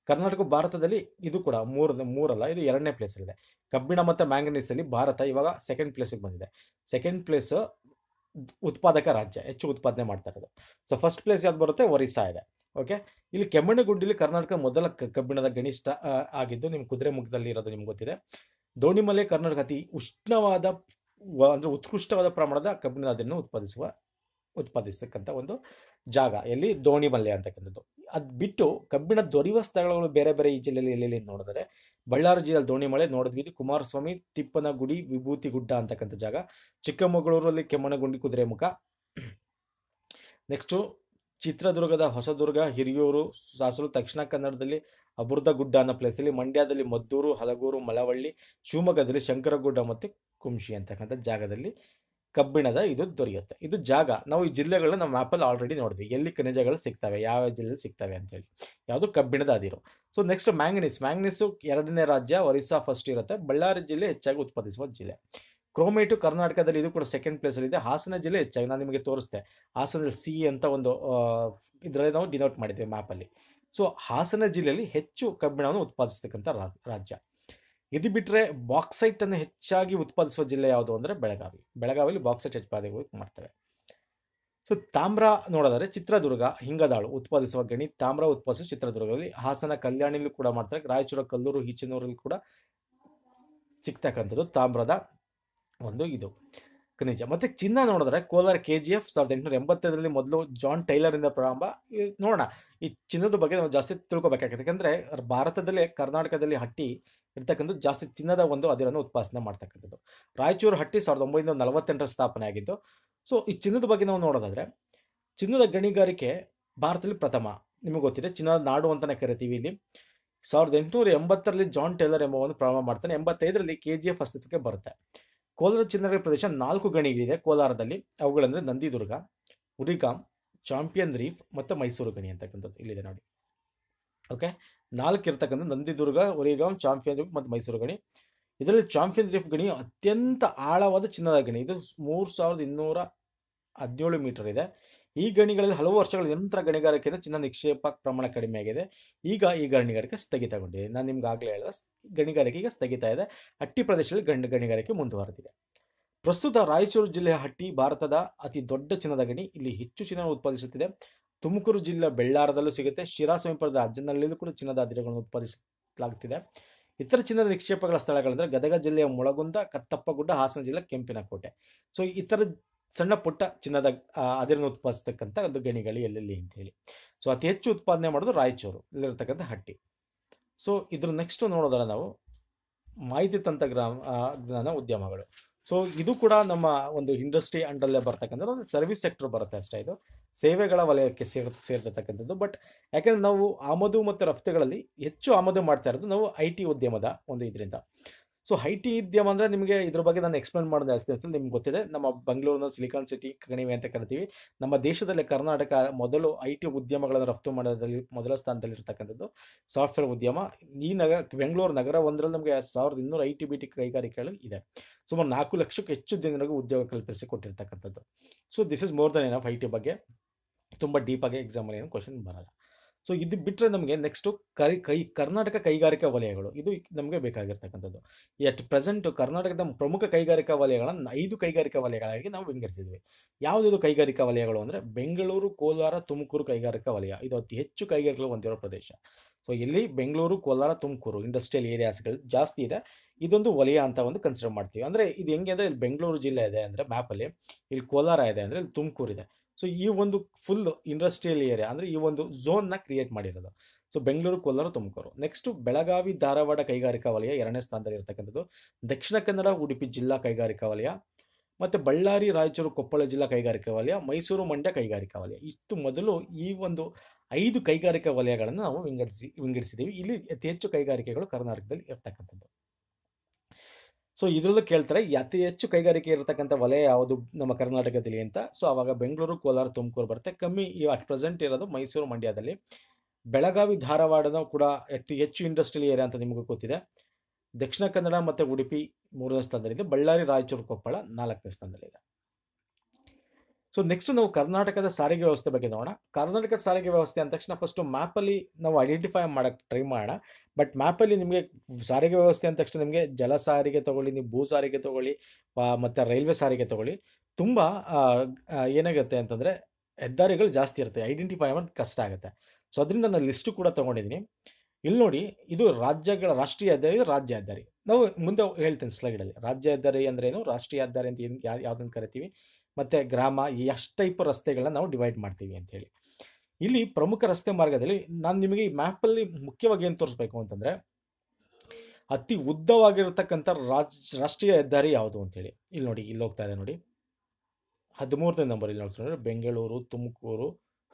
ಕರ್ನಾಟಕ ಭಾರತದಲ್ಲಿ ಇದು ಕೂಡ ಮೂರನೇ ಮೂರಲ್ಲ ಇದು ಎರಡನೇ ಪ್ಲೇಸ್ ಇದೆ ಕಬ್ಬಿಣ ಮತ್ತು ಅಲ್ಲಿ ಭಾರತ ಇವಾಗ ಸೆಕೆಂಡ್ ಪ್ಲೇಸಿಗೆ ಬಂದಿದೆ ಸೆಕೆಂಡ್ ಪ್ಲೇಸ್ ಉತ್ಪಾದಕ ರಾಜ್ಯ ಹೆಚ್ಚು ಉತ್ಪಾದನೆ ಮಾಡ್ತಾ ಇರೋದು ಸೊ ಫಸ್ಟ್ ಪ್ಲೇಸ್ ಯಾವ್ದು ಬರುತ್ತೆ ಒರಿಸ್ಸಾ ಇದೆ ಓಕೆ ಇಲ್ಲಿ ಕೆಮ್ಮಣ್ಣುಗುಂಡಿಲಿ ಕರ್ನಾಟಕ ಮೊದಲ ಕಬ್ಬಿಣದ ಗಣಿಷ್ಠ ಆಗಿದ್ದು ನಿಮ್ಮ ಕುದುರೆಮುಖದಲ್ಲಿ ಇರೋದು ನಿಮ್ಗೆ ಗೊತ್ತಿದೆ ದೋಣಿಮಲೆ ಕರ್ನಾಟಕ ಅತಿ ಉಷ್ಣವಾದ ಅಂದರೆ ಉತ್ಕೃಷ್ಟವಾದ ಪ್ರಮಾಣದ ಕಬ್ಬಿಣದ ಅದನ್ನು ಉತ್ಪಾದಿಸುವ ಉತ್ಪಾದಿಸ್ತಕ್ಕಂಥ ಒಂದು ಜಾಗ ಎಲ್ಲಿ ದೋಣಿಮಲ್ಲೆ ಅಂತಕ್ಕಂಥದ್ದು ಅದು ಬಿಟ್ಟು ಕಬ್ಬಿಣ ದೊರೆಯುವ ಸ್ಥಳಗಳು ಬೇರೆ ಬೇರೆ ಈ ಜಿಲ್ಲೆಯಲ್ಲಿ ಎಲ್ಲೆಲ್ಲಿ ನೋಡಿದರೆ ಬಳ್ಳಾರಿ ಜಿಲ್ಲೆಯಲ್ಲಿ ಮಳೆ ನೋಡಿದ್ವಿ ಕುಮಾರಸ್ವಾಮಿ ತಿಪ್ಪನಗುಡಿ ವಿಭೂತಿ ಗುಡ್ಡ ಅಂತಕ್ಕಂಥ ಜಾಗ ಚಿಕ್ಕಮಗಳೂರಲ್ಲಿ ಕೆಮ್ಮನಗುಂಡಿ ಮುಖ ನೆಕ್ಸ್ಟು ಚಿತ್ರದುರ್ಗದ ಹೊಸದುರ್ಗ ಹಿರಿಯೂರು ಸಾಸಲು ದಕ್ಷಿಣ ಕನ್ನಡದಲ್ಲಿ ಅಬುರ್ದ ಗುಡ್ಡ ಅನ್ನೋ ಪ್ಲೇಸಲ್ಲಿ ಮಂಡ್ಯದಲ್ಲಿ ಮದ್ದೂರು ಹಲಗೂರು ಮಲವಳ್ಳಿ ಶಿವಮೊಗ್ಗದಲ್ಲಿ ಶಂಕರಗುಡ್ಡ ಮತ್ತು ಕುಂಶಿ ಅಂತಕ್ಕಂಥ ಜಾಗದಲ್ಲಿ ಕಬ್ಬಿಣದ ಇದು ದೊರೆಯುತ್ತೆ ಇದು ಜಾಗ ನಾವು ಈ ಜಿಲ್ಲೆಗಳನ್ನ ನಾವು ಮ್ಯಾಪಲ್ಲಿ ಆಲ್ರೆಡಿ ನೋಡಿದ್ವಿ ಎಲ್ಲಿ ಖನಿಜಗಳು ಸಿಗ್ತವೆ ಯಾವ ಜಿಲ್ಲೆಯಲ್ಲಿ ಸಿಗ್ತವೆ ಅಂತೇಳಿ ಯಾವುದು ಕಬ್ಬಿಣದ ಅದಿರು ಸೊ ನೆಕ್ಸ್ಟ್ ಮ್ಯಾಂಗನೀಸ್ ಮ್ಯಾಂಗನೀಸು ಎರಡನೇ ರಾಜ್ಯ ಒರಿಸ್ಸಾ ಫಸ್ಟ್ ಇರುತ್ತೆ ಬಳ್ಳಾರಿ ಜಿಲ್ಲೆ ಹೆಚ್ಚಾಗಿ ಉತ್ಪಾದಿಸುವ ಜಿಲ್ಲೆ ಕ್ರೋಮೇಟು ಕರ್ನಾಟಕದಲ್ಲಿ ಇದು ಕೂಡ ಸೆಕೆಂಡ್ ಇದೆ ಹಾಸನ ಜಿಲ್ಲೆ ಹೆಚ್ಚಾಗಿ ನಾನು ನಿಮಗೆ ತೋರಿಸ್ತೇ ಹಾಸನದಲ್ಲಿ ಸಿ ಅಂತ ಒಂದು ಇದರಲ್ಲಿ ನಾವು ಡಿನೋಟ್ ಮಾಡಿದ್ದೇವೆ ಮ್ಯಾಪಲ್ಲಿ ಸೊ ಹಾಸನ ಜಿಲ್ಲೆಯಲ್ಲಿ ಹೆಚ್ಚು ಕಬ್ಬಿಣವನ್ನು ಉತ್ಪಾದಿಸ್ತಕ್ಕಂಥ ರಾಜ್ಯ ಇದು ಬಿಟ್ಟರೆ ಬಾಕ್ಸೈಟನ್ನು ಹೆಚ್ಚಾಗಿ ಉತ್ಪಾದಿಸುವ ಜಿಲ್ಲೆ ಯಾವುದು ಅಂದರೆ ಬೆಳಗಾವಿ ಬೆಳಗಾವಿಯಲ್ಲಿ ಬಾಕ್ಸೈಟ್ ಹೆಚ್ಚಾಗಿ ಮಾಡ್ತಾರೆ ಸೊ ತಾಮ್ರ ನೋಡಿದರೆ ಚಿತ್ರದುರ್ಗ ಹಿಂಗದಾಳು ಉತ್ಪಾದಿಸುವ ಗಣಿ ತಾಮ್ರ ಉತ್ಪಾದಿಸುವ ಚಿತ್ರದುರ್ಗದಲ್ಲಿ ಹಾಸನ ಕಲ್ಯಾಣಿಲೂ ಕೂಡ ಮಾಡ್ತಾರೆ ರಾಯಚೂರ ಕಲ್ಲೂರು ಈಚಿನೂರಲ್ಲಿ ಕೂಡ ಸಿಗ್ತಕ್ಕಂಥದ್ದು ತಾಮ್ರದ ಒಂದು ಇದು ಖನಿಜ ಮತ್ತು ಚಿನ್ನ ನೋಡಿದ್ರೆ ಕೋಲಾರ ಕೆ ಜಿ ಎಫ್ ಸಾವಿರದ ಎಂಟುನೂರ ಎಂಬತ್ತೈದರಲ್ಲಿ ಮೊದಲು ಜಾನ್ ಟೈಲರಿಂದ ಪ್ರಾರಂಭ ನೋಡೋಣ ಈ ಚಿನ್ನದ ಬಗ್ಗೆ ನಾವು ಜಾಸ್ತಿ ತಿಳ್ಕೊಬೇಕಾಗುತ್ತೆ ಯಾಕಂದರೆ ಭಾರತದಲ್ಲೇ ಕರ್ನಾಟಕದಲ್ಲಿ ಹಟ್ಟಿ ಇರ್ತಕ್ಕಂಥದ್ದು ಜಾಸ್ತಿ ಚಿನ್ನದ ಒಂದು ಅದಿರನ್ನು ಉತ್ಪಾದನೆ ಮಾಡ್ತಕ್ಕಂಥದ್ದು ರಾಯಚೂರು ಹಟ್ಟಿ ಸಾವಿರದ ಒಂಬೈನೂರ ನಲವತ್ತೆಂಟರ ಸ್ಥಾಪನೆ ಆಗಿದ್ದು ಸೊ ಈ ಚಿನ್ನದ ಬಗ್ಗೆ ನಾವು ನೋಡೋದಾದ್ರೆ ಚಿನ್ನದ ಗಣಿಗಾರಿಕೆ ಭಾರತದಲ್ಲಿ ಪ್ರಥಮ ನಿಮಗೆ ಗೊತ್ತಿದೆ ಚಿನ್ನದ ನಾಡು ಅಂತಲೇ ಕರಿತೀವಿ ಇಲ್ಲಿ ಸಾವಿರದ ಎಂಟುನೂರ ಎಂಬತ್ತರಲ್ಲಿ ಜಾನ್ ಟೇಲರ್ ಒಂದು ಪ್ರಾರಂಭ ಮಾಡ್ತಾನೆ ಎಂಬತ್ತೈದರಲ್ಲಿ ಕೆ ಜಿ ಎಫ್ ಅಸ್ತಿತ್ವಕ್ಕೆ ಬರುತ್ತೆ ಕೋಲಾರ ಚಿನ್ನದ ಪ್ರದೇಶ ನಾಲ್ಕು ಗಣಿಗಳಿದೆ ಕೋಲಾರದಲ್ಲಿ ಅವುಗಳಂದರೆ ನಂದಿದುರ್ಗ ಉರಿಗಾಮ್ ಚಾಂಪಿಯನ್ ರೀಫ್ ಮತ್ತು ಮೈಸೂರು ಗಣಿ ಅಂತಕ್ಕಂಥದ್ದು ಇಲ್ಲಿದೆ ನೋಡಿ ಓಕೆ ನಾಲ್ಕು ಇರ್ತಕ್ಕಂಥ ನಂದಿದುರ್ಗ ಒರಿಗಾಂ ಚಾಂಪಿಯನ್ ರಿಫ್ ಮತ್ತು ಮೈಸೂರು ಗಣಿ ಇದರಲ್ಲಿ ಚಾಂಪಿಯನ್ ರಿಫ್ ಗಣಿ ಅತ್ಯಂತ ಆಳವಾದ ಚಿನ್ನದ ಗಣಿ ಇದು ಮೂರು ಸಾವಿರದ ಇನ್ನೂರ ಹದಿನೇಳು ಮೀಟರ್ ಇದೆ ಈ ಗಣಿಗಳಲ್ಲಿ ಹಲವು ವರ್ಷಗಳ ಯಂತ್ರ ಗಣಿಗಾರಿಕೆಯಿಂದ ಚಿನ್ನ ನಿಕ್ಷೇಪ ಪ್ರಮಾಣ ಕಡಿಮೆ ಆಗಿದೆ ಈಗ ಈ ಗಣಿಗಾರಿಕೆ ಸ್ಥಗಿತಗೊಂಡಿದೆ ನಾನು ನಿಮ್ಗೆ ಆಗಲೇ ಹೇಳಿದ ಗಣಿಗಾರಿಕೆ ಈಗ ಸ್ಥಗಿತ ಇದೆ ಹಟ್ಟಿ ಪ್ರದೇಶದಲ್ಲಿ ಗಣಿ ಗಣಿಗಾರಿಕೆ ಮುಂದುವರೆದಿದೆ ಪ್ರಸ್ತುತ ರಾಯಚೂರು ಜಿಲ್ಲೆಯ ಹಟ್ಟಿ ಭಾರತದ ಅತಿ ದೊಡ್ಡ ಚಿನ್ನದ ಗಣಿ ಇಲ್ಲಿ ಹೆಚ್ಚು ಚಿನ್ನ ಉತ್ಪಾದಿಸುತ್ತಿದೆ ತುಮಕೂರು ಜಿಲ್ಲೆ ಬೆಳ್ಳಾರದಲ್ಲೂ ಸಿಗುತ್ತೆ ಶಿರಾ ಸಮೀಪದ ಅಜ್ಜನಹಳ್ಳಿಯಲ್ಲೂ ಕೂಡ ಚಿನ್ನದ ಅದಿರಗಳನ್ನು ಉತ್ಪಾದಿಸಲಾಗ್ತಿದೆ ಇತರ ಚಿನ್ನದ ನಿಕ್ಷೇಪಗಳ ಸ್ಥಳಗಳೆಂದರೆ ಗದಗ ಜಿಲ್ಲೆಯ ಮುಳಗುಂದ ಕತ್ತಪ್ಪಗುಡ್ಡ ಹಾಸನ ಜಿಲ್ಲೆ ಕೆಂಪಿನಕೋಟೆ ಸೊ ಇತರ ಸಣ್ಣ ಪುಟ್ಟ ಚಿನ್ನದ ಅದಿರನ್ನು ಉತ್ಪಾದಿಸ್ತಕ್ಕಂಥ ಒಂದು ಗಣಿಗಳು ಎಲ್ಲೆಲ್ಲಿ ಅಂತೇಳಿ ಸೊ ಅತಿ ಹೆಚ್ಚು ಉತ್ಪಾದನೆ ಮಾಡೋದು ರಾಯಚೂರು ಇಲ್ಲಿರ್ತಕ್ಕಂಥ ಹಟ್ಟಿ ಸೊ ಇದ್ರ ನೆಕ್ಸ್ಟ್ ನೋಡೋದಲ್ಲ ನಾವು ಮಾಹಿತಿ ತಂತ್ರಜ್ಞಾನ ಉದ್ಯಮಗಳು ಸೊ ಇದು ಕೂಡ ನಮ್ಮ ಒಂದು ಇಂಡಸ್ಟ್ರಿ ಅಂಡಲ್ಲೇ ಬರ್ತಕ್ಕಂಥದ್ದು ಸರ್ವಿಸ್ ಸೆಕ್ಟರ್ ಬರುತ್ತೆ ಅಷ್ಟೇ ಇದು ಸೇವೆಗಳ ವಲಯಕ್ಕೆ ಸೇರ್ ಸೇರಿರ್ತಕ್ಕಂಥದ್ದು ಬಟ್ ಯಾಕೆಂದ್ರೆ ನಾವು ಆಮದು ಮತ್ತು ರಫ್ತುಗಳಲ್ಲಿ ಹೆಚ್ಚು ಆಮದು ಮಾಡ್ತಾ ಇರೋದು ನಾವು ಐ ಟಿ ಉದ್ಯಮದ ಒಂದು ಇದರಿಂದ ಸೊ ಐ ಟಿ ಉದ್ಯಮ ಅಂದರೆ ನಿಮಗೆ ಇದ್ರ ಬಗ್ಗೆ ನಾನು ಎಕ್ಸ್ಪ್ಲೇನ್ ಮಾಡೋದು ಜಾಸ್ತಿ ಅಂತ ನಿಮ್ಗೆ ಗೊತ್ತಿದೆ ನಮ್ಮ ಬೆಂಗಳೂರಿನ ಸಿಲಿಕಾನ್ ಸಿಟಿ ಕಣಿವೆ ಅಂತ ಕರಿತೀವಿ ನಮ್ಮ ದೇಶದಲ್ಲಿ ಕರ್ನಾಟಕ ಮೊದಲು ಐ ಟಿ ಉದ್ಯಮಗಳನ್ನು ರಫ್ತು ಮಾಡೋದ್ರಲ್ಲಿ ಮೊದಲ ಸ್ಥಾನದಲ್ಲಿರ್ತಕ್ಕಂಥದ್ದು ಸಾಫ್ಟ್ವೇರ್ ಉದ್ಯಮ ಈ ನಗರ ಬೆಂಗಳೂರು ನಗರ ಒಂದರಲ್ಲಿ ನಮಗೆ ಸಾವಿರದ ಇನ್ನೂರು ಐ ಟಿ ಬಿ ಟಿ ಕೈಗಾರಿಕೆಗಳು ಇದೆ ಸುಮಾರು ನಾಲ್ಕು ಲಕ್ಷಕ್ಕೂ ಹೆಚ್ಚು ಜನರಿಗೆ ಉದ್ಯೋಗ ಕಲ್ಪಿಸಿ ಕೊಟ್ಟಿರ್ತಕ್ಕಂಥದ್ದು so this is more than of I T ಬಗ್ಗೆ ತುಂಬ ಆಗಿ ಎಕ್ಸಾಮಲ್ಲಿ ಏನು ಕ್ವಶನ್ ಬರಲ್ಲ ಸೊ ಇದು ಬಿಟ್ಟರೆ ನಮಗೆ ನೆಕ್ಸ್ಟು ಕರಿ ಕೈ ಕರ್ನಾಟಕ ಕೈಗಾರಿಕಾ ವಲಯಗಳು ಇದು ನಮಗೆ ಬೇಕಾಗಿರ್ತಕ್ಕಂಥದ್ದು ಎಟ್ ಪ್ರೆಸೆಂಟ್ ಕರ್ನಾಟಕದ ಪ್ರಮುಖ ಕೈಗಾರಿಕಾ ವಲಯಗಳನ್ನು ಐದು ಕೈಗಾರಿಕಾ ವಲಯಗಳಾಗಿ ನಾವು ವಿಂಗಡಿಸಿದ್ವಿ ಯಾವುದಾದ್ರು ಕೈಗಾರಿಕಾ ವಲಯಗಳು ಅಂದರೆ ಬೆಂಗಳೂರು ಕೋಲಾರ ತುಮಕೂರು ಕೈಗಾರಿಕಾ ವಲಯ ಇದು ಅತಿ ಹೆಚ್ಚು ಕೈಗಾರಿಕೆಗಳು ಹೊಂದಿರೋ ಪ್ರದೇಶ ಸೊ ಇಲ್ಲಿ ಬೆಂಗಳೂರು ಕೋಲಾರ ತುಮಕೂರು ಇಂಡಸ್ಟ್ರಿಯಲ್ ಏರಿಯಾಸ್ಗಳು ಜಾಸ್ತಿ ಇದೆ ಇದೊಂದು ವಲಯ ಅಂತ ಒಂದು ಕನ್ಸಿಡರ್ ಮಾಡ್ತೀವಿ ಅಂದರೆ ಇದು ಹೆಂಗೆ ಅಂದರೆ ಇಲ್ಲಿ ಬೆಂಗಳೂರು ಜಿಲ್ಲೆ ಇದೆ ಅಂದರೆ ಮ್ಯಾಪಲ್ಲಿ ಇಲ್ಲಿ ಕೋಲಾರ ಇದೆ ಅಂದರೆ ಇಲ್ಲಿ ತುಮಕೂರು ಇದೆ ಸೊ ಈ ಒಂದು ಫುಲ್ ಇಂಡಸ್ಟ್ರಿಯಲ್ ಏರಿಯಾ ಅಂದರೆ ಈ ಒಂದು ಝೋನ್ನ ಕ್ರಿಯೇಟ್ ಮಾಡಿರೋದು ಸೊ ಬೆಂಗಳೂರು ಕೋಲಾರ ತುಮಕೂರು ನೆಕ್ಸ್ಟು ಬೆಳಗಾವಿ ಧಾರವಾಡ ಕೈಗಾರಿಕಾ ವಲಯ ಎರಡನೇ ಸ್ಥಾನದಲ್ಲಿ ಇರತಕ್ಕಂಥದ್ದು ದಕ್ಷಿಣ ಕನ್ನಡ ಉಡುಪಿ ಜಿಲ್ಲಾ ಕೈಗಾರಿಕಾ ವಲಯ ಮತ್ತು ಬಳ್ಳಾರಿ ರಾಯಚೂರು ಕೊಪ್ಪಳ ಜಿಲ್ಲಾ ಕೈಗಾರಿಕಾ ವಲಯ ಮೈಸೂರು ಮಂಡ್ಯ ಕೈಗಾರಿಕಾ ವಲಯ ಇಷ್ಟು ಮೊದಲು ಈ ಒಂದು ಐದು ಕೈಗಾರಿಕಾ ವಲಯಗಳನ್ನು ನಾವು ವಿಂಗಡಿಸಿ ವಿಂಗಡಿಸಿದ್ದೀವಿ ಇಲ್ಲಿ ಅತಿ ಹೆಚ್ಚು ಕೈಗಾರಿಕೆಗಳು ಕರ್ನಾಟಕದಲ್ಲಿ ಇರ್ತಕ್ಕಂಥದ್ದು ಸೊ ಇದರಲ್ಲೂ ಕೇಳ್ತಾರೆ ಅತಿ ಹೆಚ್ಚು ಕೈಗಾರಿಕೆ ಇರತಕ್ಕಂಥ ವಲಯ ಯಾವುದು ನಮ್ಮ ಕರ್ನಾಟಕದಲ್ಲಿ ಅಂತ ಸೊ ಆವಾಗ ಬೆಂಗಳೂರು ಕೋಲಾರ ತುಮಕೂರು ಬರುತ್ತೆ ಕಮ್ಮಿ ಅಟ್ ಪ್ರೆಸೆಂಟ್ ಇರೋದು ಮೈಸೂರು ಮಂಡ್ಯದಲ್ಲಿ ಬೆಳಗಾವಿ ಧಾರವಾಡನ ಕೂಡ ಅತಿ ಹೆಚ್ಚು ಇಂಡಸ್ಟ್ರಿಯಲ್ ಏರಿಯಾ ಅಂತ ನಿಮಗೂ ಗೊತ್ತಿದೆ ದಕ್ಷಿಣ ಕನ್ನಡ ಮತ್ತು ಉಡುಪಿ ಮೂರನೇ ಸ್ಥಾನದಲ್ಲಿದೆ ಬಳ್ಳಾರಿ ರಾಯಚೂರು ಕೊಪ್ಪಳ ನಾಲ್ಕನೇ ಸ್ಥಾನದಲ್ಲಿದೆ ಸೊ ನೆಕ್ಸ್ಟ್ ನಾವು ಕರ್ನಾಟಕದ ಸಾರಿಗೆ ವ್ಯವಸ್ಥೆ ಬಗ್ಗೆ ನೋಡೋಣ ಕರ್ನಾಟಕದ ಸಾರಿಗೆ ವ್ಯವಸ್ಥೆ ಅಂದ ತಕ್ಷಣ ಫಸ್ಟು ಮ್ಯಾಪಲ್ಲಿ ನಾವು ಐಡೆಂಟಿಫೈ ಮಾಡಕ್ಕೆ ಟ್ರೈ ಮಾಡೋಣ ಬಟ್ ಮ್ಯಾಪಲ್ಲಿ ನಿಮಗೆ ಸಾರಿಗೆ ವ್ಯವಸ್ಥೆ ಅಂದ ತಕ್ಷಣ ನಿಮಗೆ ಜಲ ಸಾರಿಗೆ ತೊಗೊಳ್ಳಿ ನೀವು ಭೂ ಸಾರಿಗೆ ತೊಗೊಳ್ಳಿ ಮತ್ತು ರೈಲ್ವೆ ಸಾರಿಗೆ ತೊಗೊಳ್ಳಿ ತುಂಬ ಏನಾಗುತ್ತೆ ಅಂತಂದರೆ ಹೆದ್ದಾರಿಗಳು ಜಾಸ್ತಿ ಇರುತ್ತೆ ಐಡೆಂಟಿಫೈ ಮಾಡೋದು ಕಷ್ಟ ಆಗುತ್ತೆ ಸೊ ಅದರಿಂದ ನಾನು ಲಿಸ್ಟು ಕೂಡ ತೊಗೊಂಡಿದ್ದೀನಿ ಇಲ್ಲಿ ನೋಡಿ ಇದು ರಾಜ್ಯಗಳ ರಾಷ್ಟ್ರೀಯ ಹೆದ್ದಾರಿ ರಾಜ್ಯ ಹೆದ್ದಾರಿ ನಾವು ಮುಂದೆ ಹೇಳ್ತೇನೆ ಸ್ಲೈಡಲ್ಲಿ ರಾಜ್ಯ ಹೆದ್ದಾರಿ ಅಂದ್ರೇನು ರಾಷ್ಟ್ರೀಯ ಹೆದ್ದಾರಿ ಅಂತ ಏನು ಯಾವ ಯಾವ್ದನ್ನು ಕರಿತೀವಿ ಮತ್ತು ಗ್ರಾಮ ಎಷ್ಟು ಟೈಪ್ ರಸ್ತೆಗಳನ್ನ ನಾವು ಡಿವೈಡ್ ಮಾಡ್ತೀವಿ ಅಂಥೇಳಿ ಇಲ್ಲಿ ಪ್ರಮುಖ ರಸ್ತೆ ಮಾರ್ಗದಲ್ಲಿ ನಾನು ನಿಮಗೆ ಈ ಮ್ಯಾಪಲ್ಲಿ ಮುಖ್ಯವಾಗಿ ಏನು ತೋರಿಸ್ಬೇಕು ಅಂತಂದರೆ ಅತಿ ಉದ್ದವಾಗಿರ್ತಕ್ಕಂಥ ರಾಜ್ ರಾಷ್ಟ್ರೀಯ ಹೆದ್ದಾರಿ ಯಾವುದು ಅಂತೇಳಿ ಇಲ್ಲಿ ನೋಡಿ ಇಲ್ಲಿ ಹೋಗ್ತಾ ಇದೆ ನೋಡಿ ಹದಿಮೂರನೇ ನಂಬರ್ ಇಲ್ಲಿ ನೋಡ್ತಾರೆ ಬೆಂಗಳೂರು ತುಮಕೂರು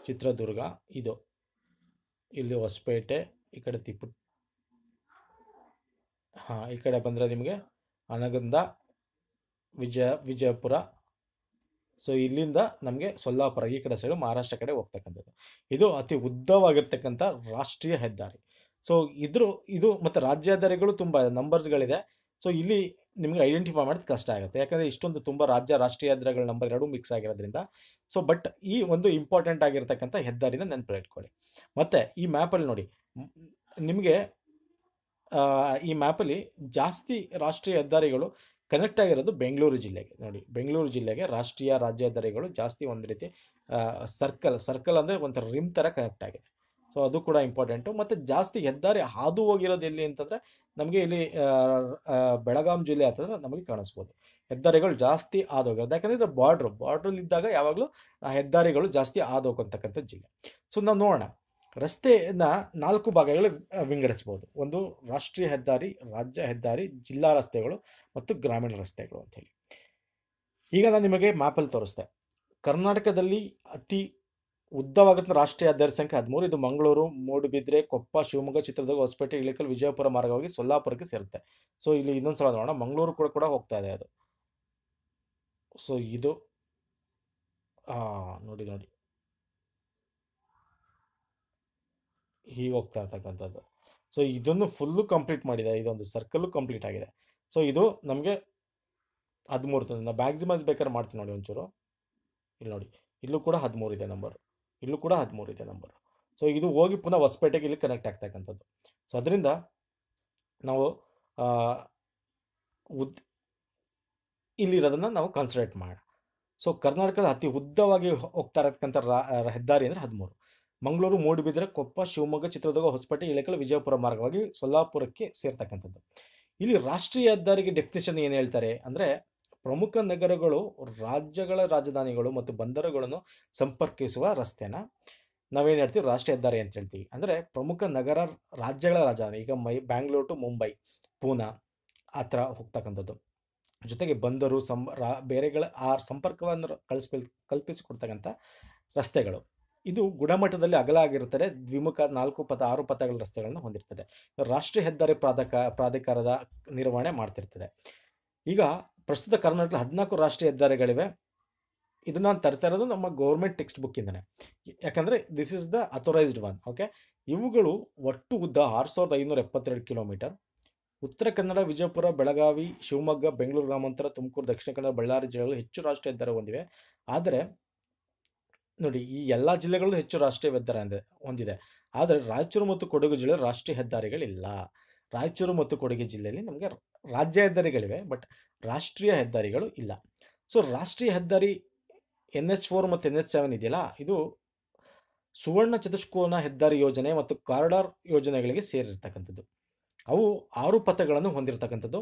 ಚಿತ್ರದುರ್ಗ ಇದು ಇಲ್ಲಿ ಹೊಸಪೇಟೆ ಈ ಕಡೆ ತಿಪ್ಪು ಹಾಂ ಈ ಕಡೆ ಬಂದರೆ ನಿಮಗೆ ಅನಗಂಧ ವಿಜಯ ವಿಜಯಪುರ ಸೊ ಇಲ್ಲಿಂದ ನಮಗೆ ಸೊಲ್ಲಾಪುರ ಈ ಕಡೆ ಸೈಡು ಮಹಾರಾಷ್ಟ್ರ ಕಡೆ ಹೋಗ್ತಕ್ಕಂಥದ್ದು ಇದು ಅತಿ ಉದ್ದವಾಗಿರ್ತಕ್ಕಂಥ ರಾಷ್ಟ್ರೀಯ ಹೆದ್ದಾರಿ ಸೊ ಇದ್ರ ಇದು ಮತ್ತು ರಾಜ್ಯ ಹೆದ್ದಾರಿಗಳು ತುಂಬ ನಂಬರ್ಸ್ಗಳಿದೆ ಸೊ ಇಲ್ಲಿ ನಿಮಗೆ ಐಡೆಂಟಿಫೈ ಮಾಡೋದು ಕಷ್ಟ ಆಗುತ್ತೆ ಯಾಕಂದರೆ ಇಷ್ಟೊಂದು ತುಂಬ ರಾಜ್ಯ ರಾಷ್ಟ್ರೀಯ ಹೆದ್ದಾರಿಗಳ ನಂಬರ್ ಎರಡೂ ಮಿಕ್ಸ್ ಆಗಿರೋದ್ರಿಂದ ಸೊ ಬಟ್ ಈ ಒಂದು ಇಂಪಾರ್ಟೆಂಟ್ ಆಗಿರ್ತಕ್ಕಂಥ ಹೆದ್ದಾರಿನ ನಾನು ಇಟ್ಕೊಳ್ಳಿ ಮತ್ತು ಈ ಮ್ಯಾಪಲ್ಲಿ ನೋಡಿ ನಿಮಗೆ ಈ ಮ್ಯಾಪಲ್ಲಿ ಜಾಸ್ತಿ ರಾಷ್ಟ್ರೀಯ ಹೆದ್ದಾರಿಗಳು ಕನೆಕ್ಟ್ ಆಗಿರೋದು ಬೆಂಗಳೂರು ಜಿಲ್ಲೆಗೆ ನೋಡಿ ಬೆಂಗಳೂರು ಜಿಲ್ಲೆಗೆ ರಾಷ್ಟ್ರೀಯ ದರೆಗಳು ಜಾಸ್ತಿ ಒಂದು ರೀತಿ ಸರ್ಕಲ್ ಸರ್ಕಲ್ ಅಂದರೆ ಒಂಥರ ರಿಮ್ ಥರ ಕನೆಕ್ಟ್ ಆಗಿದೆ ಸೊ ಅದು ಕೂಡ ಇಂಪಾರ್ಟೆಂಟು ಮತ್ತು ಜಾಸ್ತಿ ಹೆದ್ದಾರಿ ಹಾದು ಹೋಗಿರೋದು ಎಲ್ಲಿ ಅಂತಂದರೆ ನಮಗೆ ಇಲ್ಲಿ ಬೆಳಗಾಂ ಜಿಲ್ಲೆ ಅಂತಂದ್ರೆ ನಮಗೆ ಕಾಣಿಸ್ಬೋದು ಹೆದ್ದಾರಿಗಳು ಜಾಸ್ತಿ ಆದೋಗಿರೋದು ಯಾಕಂದರೆ ಇದು ಬಾರ್ಡ್ರು ಬಾರ್ಡ್ರಲ್ಲಿದ್ದಾಗ ಯಾವಾಗಲೂ ಆ ಹೆದ್ದಾರಿಗಳು ಜಾಸ್ತಿ ಹಾದು ಆದೋಗಂತಕ್ಕಂಥ ಜಿಲ್ಲೆ ಸೊ ನಾವು ನೋಡೋಣ ರಸ್ತೆಯನ್ನು ನಾಲ್ಕು ಭಾಗಗಳು ವಿಂಗಡಿಸ್ಬೋದು ಒಂದು ರಾಷ್ಟ್ರೀಯ ಹೆದ್ದಾರಿ ರಾಜ್ಯ ಹೆದ್ದಾರಿ ಜಿಲ್ಲಾ ರಸ್ತೆಗಳು ಮತ್ತು ಗ್ರಾಮೀಣ ರಸ್ತೆಗಳು ಹೇಳಿ ಈಗ ನಾನು ನಿಮಗೆ ಮ್ಯಾಪಲ್ಲಿ ತೋರಿಸ್ದೆ ಕರ್ನಾಟಕದಲ್ಲಿ ಅತಿ ಉದ್ದವಾಗಿರುವ ರಾಷ್ಟ್ರೀಯ ಹೆದ್ದಾರಿ ಸಂಖ್ಯೆ ಹದಿಮೂರು ಇದು ಮಂಗಳೂರು ಮೂಡುಬಿದ್ರೆ ಕೊಪ್ಪ ಶಿವಮೊಗ್ಗ ಚಿತ್ರದುರ್ಗ ಹೊಸಪೇಟೆ ಇಳಿಕಲ್ ವಿಜಯಪುರ ಮಾರ್ಗವಾಗಿ ಸೊಲ್ಲಾಪುರಕ್ಕೆ ಸೇರುತ್ತೆ ಸೊ ಇಲ್ಲಿ ಇನ್ನೊಂದು ಸಲ ನೋಡೋಣ ಮಂಗಳೂರು ಕೂಡ ಕೂಡ ಹೋಗ್ತಾ ಇದೆ ಅದು ಸೊ ಇದು ನೋಡಿ ನೋಡಿ ಹೀಗೆ ಹೋಗ್ತಾ ಇರ್ತಕ್ಕಂಥದ್ದು ಸೊ ಇದನ್ನು ಫುಲ್ಲು ಕಂಪ್ಲೀಟ್ ಮಾಡಿದೆ ಇದೊಂದು ಸರ್ಕಲ್ಲು ಕಂಪ್ಲೀಟ್ ಆಗಿದೆ ಸೊ ಇದು ನಮಗೆ ಹದಿಮೂರು ತಂದೆ ನಾವು ಮ್ಯಾಕ್ಸಿಮೈಸ್ ಬೇಕಾದ್ರೆ ಮಾಡ್ತೀನಿ ನೋಡಿ ಒಂಚೂರು ಇಲ್ಲಿ ನೋಡಿ ಇಲ್ಲೂ ಕೂಡ ಹದಿಮೂರು ಇದೆ ನಂಬರ್ ಇಲ್ಲೂ ಕೂಡ ಹದಿಮೂರು ಇದೆ ನಂಬರ್ ಸೊ ಇದು ಹೋಗಿ ಪುನಃ ಹೊಸಪೇಟೆಗೆ ಇಲ್ಲಿ ಕನೆಕ್ಟ್ ಆಗ್ತಕ್ಕಂಥದ್ದು ಸೊ ಅದರಿಂದ ನಾವು ಉದ್ ಇಲ್ಲಿರೋದನ್ನು ನಾವು ಕನ್ಸಿಡರೇಟ್ ಮಾಡೋಣ ಸೊ ಕರ್ನಾಟಕದ ಅತಿ ಉದ್ದವಾಗಿ ಹೋಗ್ತಾ ಇರತಕ್ಕಂಥ ಹೆದ್ದಾರಿ ಅಂದರೆ ಹದಿಮೂರು ಮಂಗಳೂರು ಮೂಡಿಬಿದ್ರೆ ಕೊಪ್ಪ ಶಿವಮೊಗ್ಗ ಚಿತ್ರದುರ್ಗ ಹೊಸಪೇಟೆ ಇಳಕಲ್ ವಿಜಯಪುರ ಮಾರ್ಗವಾಗಿ ಸೊಲ್ಲಾಪುರಕ್ಕೆ ಸೇರ್ತಕ್ಕಂಥದ್ದು ಇಲ್ಲಿ ರಾಷ್ಟ್ರೀಯ ಹೆದ್ದಾರಿಗೆ ಡೆಫಿನೇಷನ್ ಏನು ಹೇಳ್ತಾರೆ ಅಂದರೆ ಪ್ರಮುಖ ನಗರಗಳು ರಾಜ್ಯಗಳ ರಾಜಧಾನಿಗಳು ಮತ್ತು ಬಂದರುಗಳನ್ನು ಸಂಪರ್ಕಿಸುವ ರಸ್ತೆನ ನಾವೇನು ಹೇಳ್ತೀವಿ ರಾಷ್ಟ್ರೀಯ ಹೆದ್ದಾರಿ ಅಂತ ಹೇಳ್ತೀವಿ ಅಂದರೆ ಪ್ರಮುಖ ನಗರ ರಾಜ್ಯಗಳ ರಾಜಧಾನಿ ಈಗ ಮೈ ಬ್ಯಾಂಗ್ಳೂರು ಟು ಮುಂಬೈ ಪೂನಾ ಆ ಥರ ಹೋಗ್ತಕ್ಕಂಥದ್ದು ಜೊತೆಗೆ ಬಂದರು ಸಂ ರಾ ಬೇರೆಗಳ ಆ ಸಂಪರ್ಕವನ್ನು ಕಳಿಸ್ಬಿ ಕಲ್ಪಿಸಿಕೊಡ್ತಕ್ಕಂಥ ರಸ್ತೆಗಳು ಇದು ಗುಣಮಟ್ಟದಲ್ಲಿ ಅಗಲ ಆಗಿರುತ್ತದೆ ದ್ವಿಮುಖ ನಾಲ್ಕು ಪಥ ಆರು ಪಥಗಳ ರಸ್ತೆಗಳನ್ನು ಹೊಂದಿರ್ತದೆ ರಾಷ್ಟ್ರೀಯ ಹೆದ್ದಾರಿ ಪ್ರಾಧಕ ಪ್ರಾಧಿಕಾರದ ನಿರ್ವಹಣೆ ಮಾಡ್ತಿರ್ತದೆ ಈಗ ಪ್ರಸ್ತುತ ಕರ್ನಾಟಕದ ಹದಿನಾಲ್ಕು ರಾಷ್ಟ್ರೀಯ ಹೆದ್ದಾರಿಗಳಿವೆ ಇದನ್ನ ನಾನು ತರ್ತಾ ಇರೋದು ನಮ್ಮ ಗೌರ್ಮೆಂಟ್ ಟೆಕ್ಸ್ಟ್ ಬುಕ್ಕಿಂದನೇ ಯಾಕಂದರೆ this is the authorised one okay ಇವುಗಳು ಒಟ್ಟು ಉದ್ದ ಆರು ಸಾವಿರದ ಐನೂರ ಎಪ್ಪತ್ತೆರಡು ಕಿಲೋಮೀಟರ್ ಉತ್ತರ ಕನ್ನಡ ವಿಜಯಪುರ ಬೆಳಗಾವಿ ಶಿವಮೊಗ್ಗ ಬೆಂಗಳೂರು ಗ್ರಾಮಾಂತರ ತುಮಕೂರು ದಕ್ಷಿಣ ಕನ್ನಡ ಬಳ್ಳಾರಿ ಜಿಲ್ಲೆಗಳು ಹೆಚ್ಚು ರಾಷ್ಟ್ರೀಯ ಹೆದ್ದಾರಿ ಹೊಂದಿವೆ ಆದರೆ ನೋಡಿ ಈ ಎಲ್ಲ ಜಿಲ್ಲೆಗಳು ಹೆಚ್ಚು ರಾಷ್ಟ್ರೀಯ ಹೆದ್ದಾರಿ ಹೊಂದಿದೆ ಆದರೆ ರಾಯಚೂರು ಮತ್ತು ಕೊಡಗು ಜಿಲ್ಲೆ ರಾಷ್ಟ್ರೀಯ ಹೆದ್ದಾರಿಗಳಿಲ್ಲ ರಾಯಚೂರು ಮತ್ತು ಕೊಡಗು ಜಿಲ್ಲೆಯಲ್ಲಿ ನಮಗೆ ರಾಜ್ಯ ಹೆದ್ದಾರಿಗಳಿವೆ ಬಟ್ ರಾಷ್ಟ್ರೀಯ ಹೆದ್ದಾರಿಗಳು ಇಲ್ಲ ಸೊ ರಾಷ್ಟ್ರೀಯ ಹೆದ್ದಾರಿ ಎನ್ ಎಚ್ ಫೋರ್ ಮತ್ತು ಎನ್ ಎಚ್ ಸೆವೆನ್ ಇದೆಯಲ್ಲ ಇದು ಸುವರ್ಣ ಚತುಷ್ಕೋನ ಹೆದ್ದಾರಿ ಯೋಜನೆ ಮತ್ತು ಕಾರಿಡಾರ್ ಯೋಜನೆಗಳಿಗೆ ಸೇರಿರ್ತಕ್ಕಂಥದ್ದು ಅವು ಆರು ಪಥಗಳನ್ನು ಹೊಂದಿರತಕ್ಕಂಥದ್ದು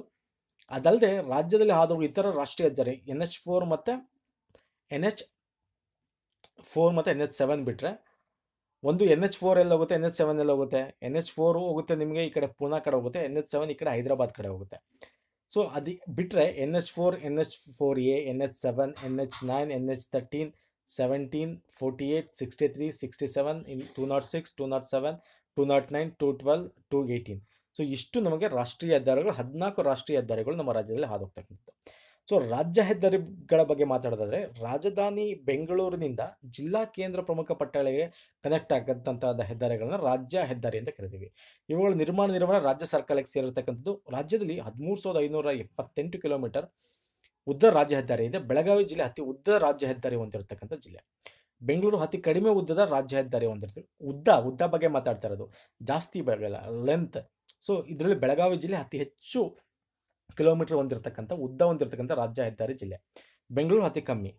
ಅದಲ್ಲದೆ ರಾಜ್ಯದಲ್ಲಿ ಹಾದು ಇತರ ರಾಷ್ಟ್ರೀಯ ಹೆದ್ದಾರಿ ಎನ್ ಎಚ್ ಫೋರ್ ಮತ್ತು ಎನ್ ಎಚ್ ಫೋರ್ ಮತ್ತು ಎನ್ ಎಚ್ ಸೆವೆನ್ ಬಿಟ್ಟರೆ ಒಂದು ಎನ್ ಎಚ್ ಫೋರ್ ಎಲ್ಲಿ ಹೋಗುತ್ತೆ ಎನ್ ಎಚ್ ಸೆವೆನ್ ಎಲ್ಲಿ ಹೋಗುತ್ತೆ ಎನ್ ಎಚ್ ಫೋರು ಹೋಗುತ್ತೆ ನಿಮಗೆ ಈ ಕಡೆ ಪೂನಾ ಕಡೆ ಹೋಗುತ್ತೆ ಎನ್ ಎಚ್ ಸೆವೆನ್ ಈ ಕಡೆ ಹೈದರಾಬಾದ್ ಕಡೆ ಹೋಗುತ್ತೆ ಸೊ ಅದು ಬಿಟ್ಟರೆ N H four N H four A N H seven N H nine N H thirteen seventeen forty eight sixty three sixty seven in two nought six two nought seven two nought nine two twelve two eighteen so ಇಷ್ಟು ನಮಗೆ ರಾಷ್ಟ್ರೀಯ ಹೆದ್ದಾರಿಗಳು ಹದಿನಾಲ್ಕು ರಾಷ್ಟ್ರೀಯ ಹೆದ್ದಾರಿಗಳು ನಮ್ಮ ರಾಜ್ಯದಲ್ಲಿ ಹಾದು ಹೋಗ್ತಕ್ಕಂಥದ್ದು ಸೊ ರಾಜ್ಯ ಹೆದ್ದಾರಿಗಳ ಬಗ್ಗೆ ಮಾತಾಡೋದಾದ್ರೆ ರಾಜಧಾನಿ ಬೆಂಗಳೂರಿನಿಂದ ಜಿಲ್ಲಾ ಕೇಂದ್ರ ಪ್ರಮುಖ ಪಟ್ಟಗಳಿಗೆ ಕನೆಕ್ಟ್ ಆಗಂತಹ ಹೆದ್ದಾರಿಗಳನ್ನ ರಾಜ್ಯ ಹೆದ್ದಾರಿ ಅಂತ ಕರಿತೀವಿ ಇವುಗಳ ನಿರ್ಮಾಣ ನಿರ್ವಹಣೆ ರಾಜ್ಯ ಸರ್ಕಾರಕ್ಕೆ ಸೇರಿರತಕ್ಕಂಥದ್ದು ರಾಜ್ಯದಲ್ಲಿ ಹದಿಮೂರು ಸಾವಿರದ ಐನೂರ ಎಪ್ಪತ್ತೆಂಟು ಕಿಲೋಮೀಟರ್ ಉದ್ದ ರಾಜ್ಯ ಹೆದ್ದಾರಿ ಇದೆ ಬೆಳಗಾವಿ ಜಿಲ್ಲೆ ಅತಿ ಉದ್ದ ರಾಜ್ಯ ಹೆದ್ದಾರಿ ಹೊಂದಿರತಕ್ಕಂಥ ಜಿಲ್ಲೆ ಬೆಂಗಳೂರು ಅತಿ ಕಡಿಮೆ ಉದ್ದದ ರಾಜ್ಯ ಹೆದ್ದಾರಿ ಹೊಂದಿರ್ತೀವಿ ಉದ್ದ ಉದ್ದ ಬಗ್ಗೆ ಮಾತಾಡ್ತಾ ಇರೋದು ಜಾಸ್ತಿ ಬೆಳಗಲ್ಲ ಲೆಂತ್ ಸೊ ಇದರಲ್ಲಿ ಬೆಳಗಾವಿ ಜಿಲ್ಲೆ ಅತಿ ಹೆಚ್ಚು ಕಿಲೋಮೀಟರ್ ಹೊಂದಿರತಕ್ಕಂಥ ಉದ್ದ ಹೊಂದಿರತಕ್ಕಂಥ ರಾಜ್ಯ ಹೆದ್ದಾರಿ ಜಿಲ್ಲೆ ಬೆಂಗಳೂರು ಅತಿ ಕಮ್ಮಿ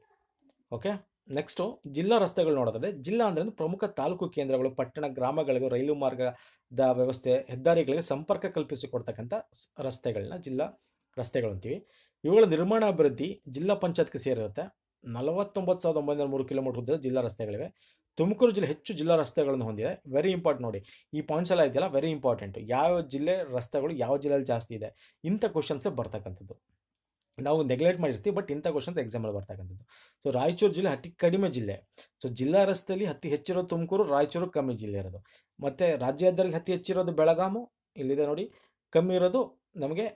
ಓಕೆ ನೆಕ್ಸ್ಟು ಜಿಲ್ಲಾ ರಸ್ತೆಗಳು ನೋಡೋದಾದ್ರೆ ಜಿಲ್ಲಾ ಅಂದರೆ ಪ್ರಮುಖ ತಾಲೂಕು ಕೇಂದ್ರಗಳು ಪಟ್ಟಣ ಗ್ರಾಮಗಳಿಗೂ ರೈಲು ಮಾರ್ಗದ ವ್ಯವಸ್ಥೆ ಹೆದ್ದಾರಿಗಳಿಗೆ ಸಂಪರ್ಕ ಕಲ್ಪಿಸಿಕೊಡ್ತಕ್ಕಂಥ ರಸ್ತೆಗಳನ್ನ ಜಿಲ್ಲಾ ರಸ್ತೆಗಳು ಅಂತೀವಿ ಇವುಗಳ ನಿರ್ಮಾಣ ಅಭಿವೃದ್ಧಿ ಜಿಲ್ಲಾ ಪಂಚಾಯತ್ಗೆ ಸೇರಿರುತ್ತೆ ನಲವತ್ತೊಂಬತ್ತು ಸಾವಿರದ ಒಂಬೈನೂರ ಮೂರು ಕಿಲೋಮೀಟರ್ ಉದ್ದದ ಜಿಲ್ಲಾ ರಸ್ತೆಗಳಿವೆ ತುಮಕೂರು ಜಿಲ್ಲೆ ಹೆಚ್ಚು ಜಿಲ್ಲಾ ರಸ್ತೆಗಳನ್ನು ಹೊಂದಿದೆ ವೆರಿ ಇಂಪಾರ್ಟೆಂಟ್ ನೋಡಿ ಈ ಪಾಯಿಂಟ್ಸ್ ಎಲ್ಲ ಇದೆಯಲ್ಲ ವೆರಿ ಇಂಪಾರ್ಟೆಂಟ್ ಯಾವ ಜಿಲ್ಲೆ ರಸ್ತೆಗಳು ಯಾವ ಜಿಲ್ಲೆಯಲ್ಲಿ ಜಾಸ್ತಿ ಇದೆ ಇಂಥ ಕ್ವಶನ್ಸ್ ಬರ್ತಕ್ಕಂಥದ್ದು ನಾವು ನೆಗ್ಲೆಕ್ಟ್ ಮಾಡಿರ್ತೀವಿ ಬಟ್ ಇಂಥ ಕ್ವಶನ್ಸ್ ಎಕ್ಸಾಮಲ್ಲಿ ಬರ್ತಕ್ಕಂಥದ್ದು ಸೊ ರಾಯಚೂರು ಜಿಲ್ಲೆ ಅತಿ ಕಡಿಮೆ ಜಿಲ್ಲೆ ಸೊ ಜಿಲ್ಲಾ ರಸ್ತೆಯಲ್ಲಿ ಅತಿ ಹೆಚ್ಚಿರೋದು ತುಮಕೂರು ರಾಯಚೂರು ಕಮ್ಮಿ ಜಿಲ್ಲೆ ಇರೋದು ಮತ್ತು ರಾಜ್ಯದಲ್ಲಿ ಅತಿ ಹೆಚ್ಚಿರೋದು ಬೆಳಗಾಮು ಇಲ್ಲಿದೆ ನೋಡಿ ಕಮ್ಮಿ ಇರೋದು ನಮಗೆ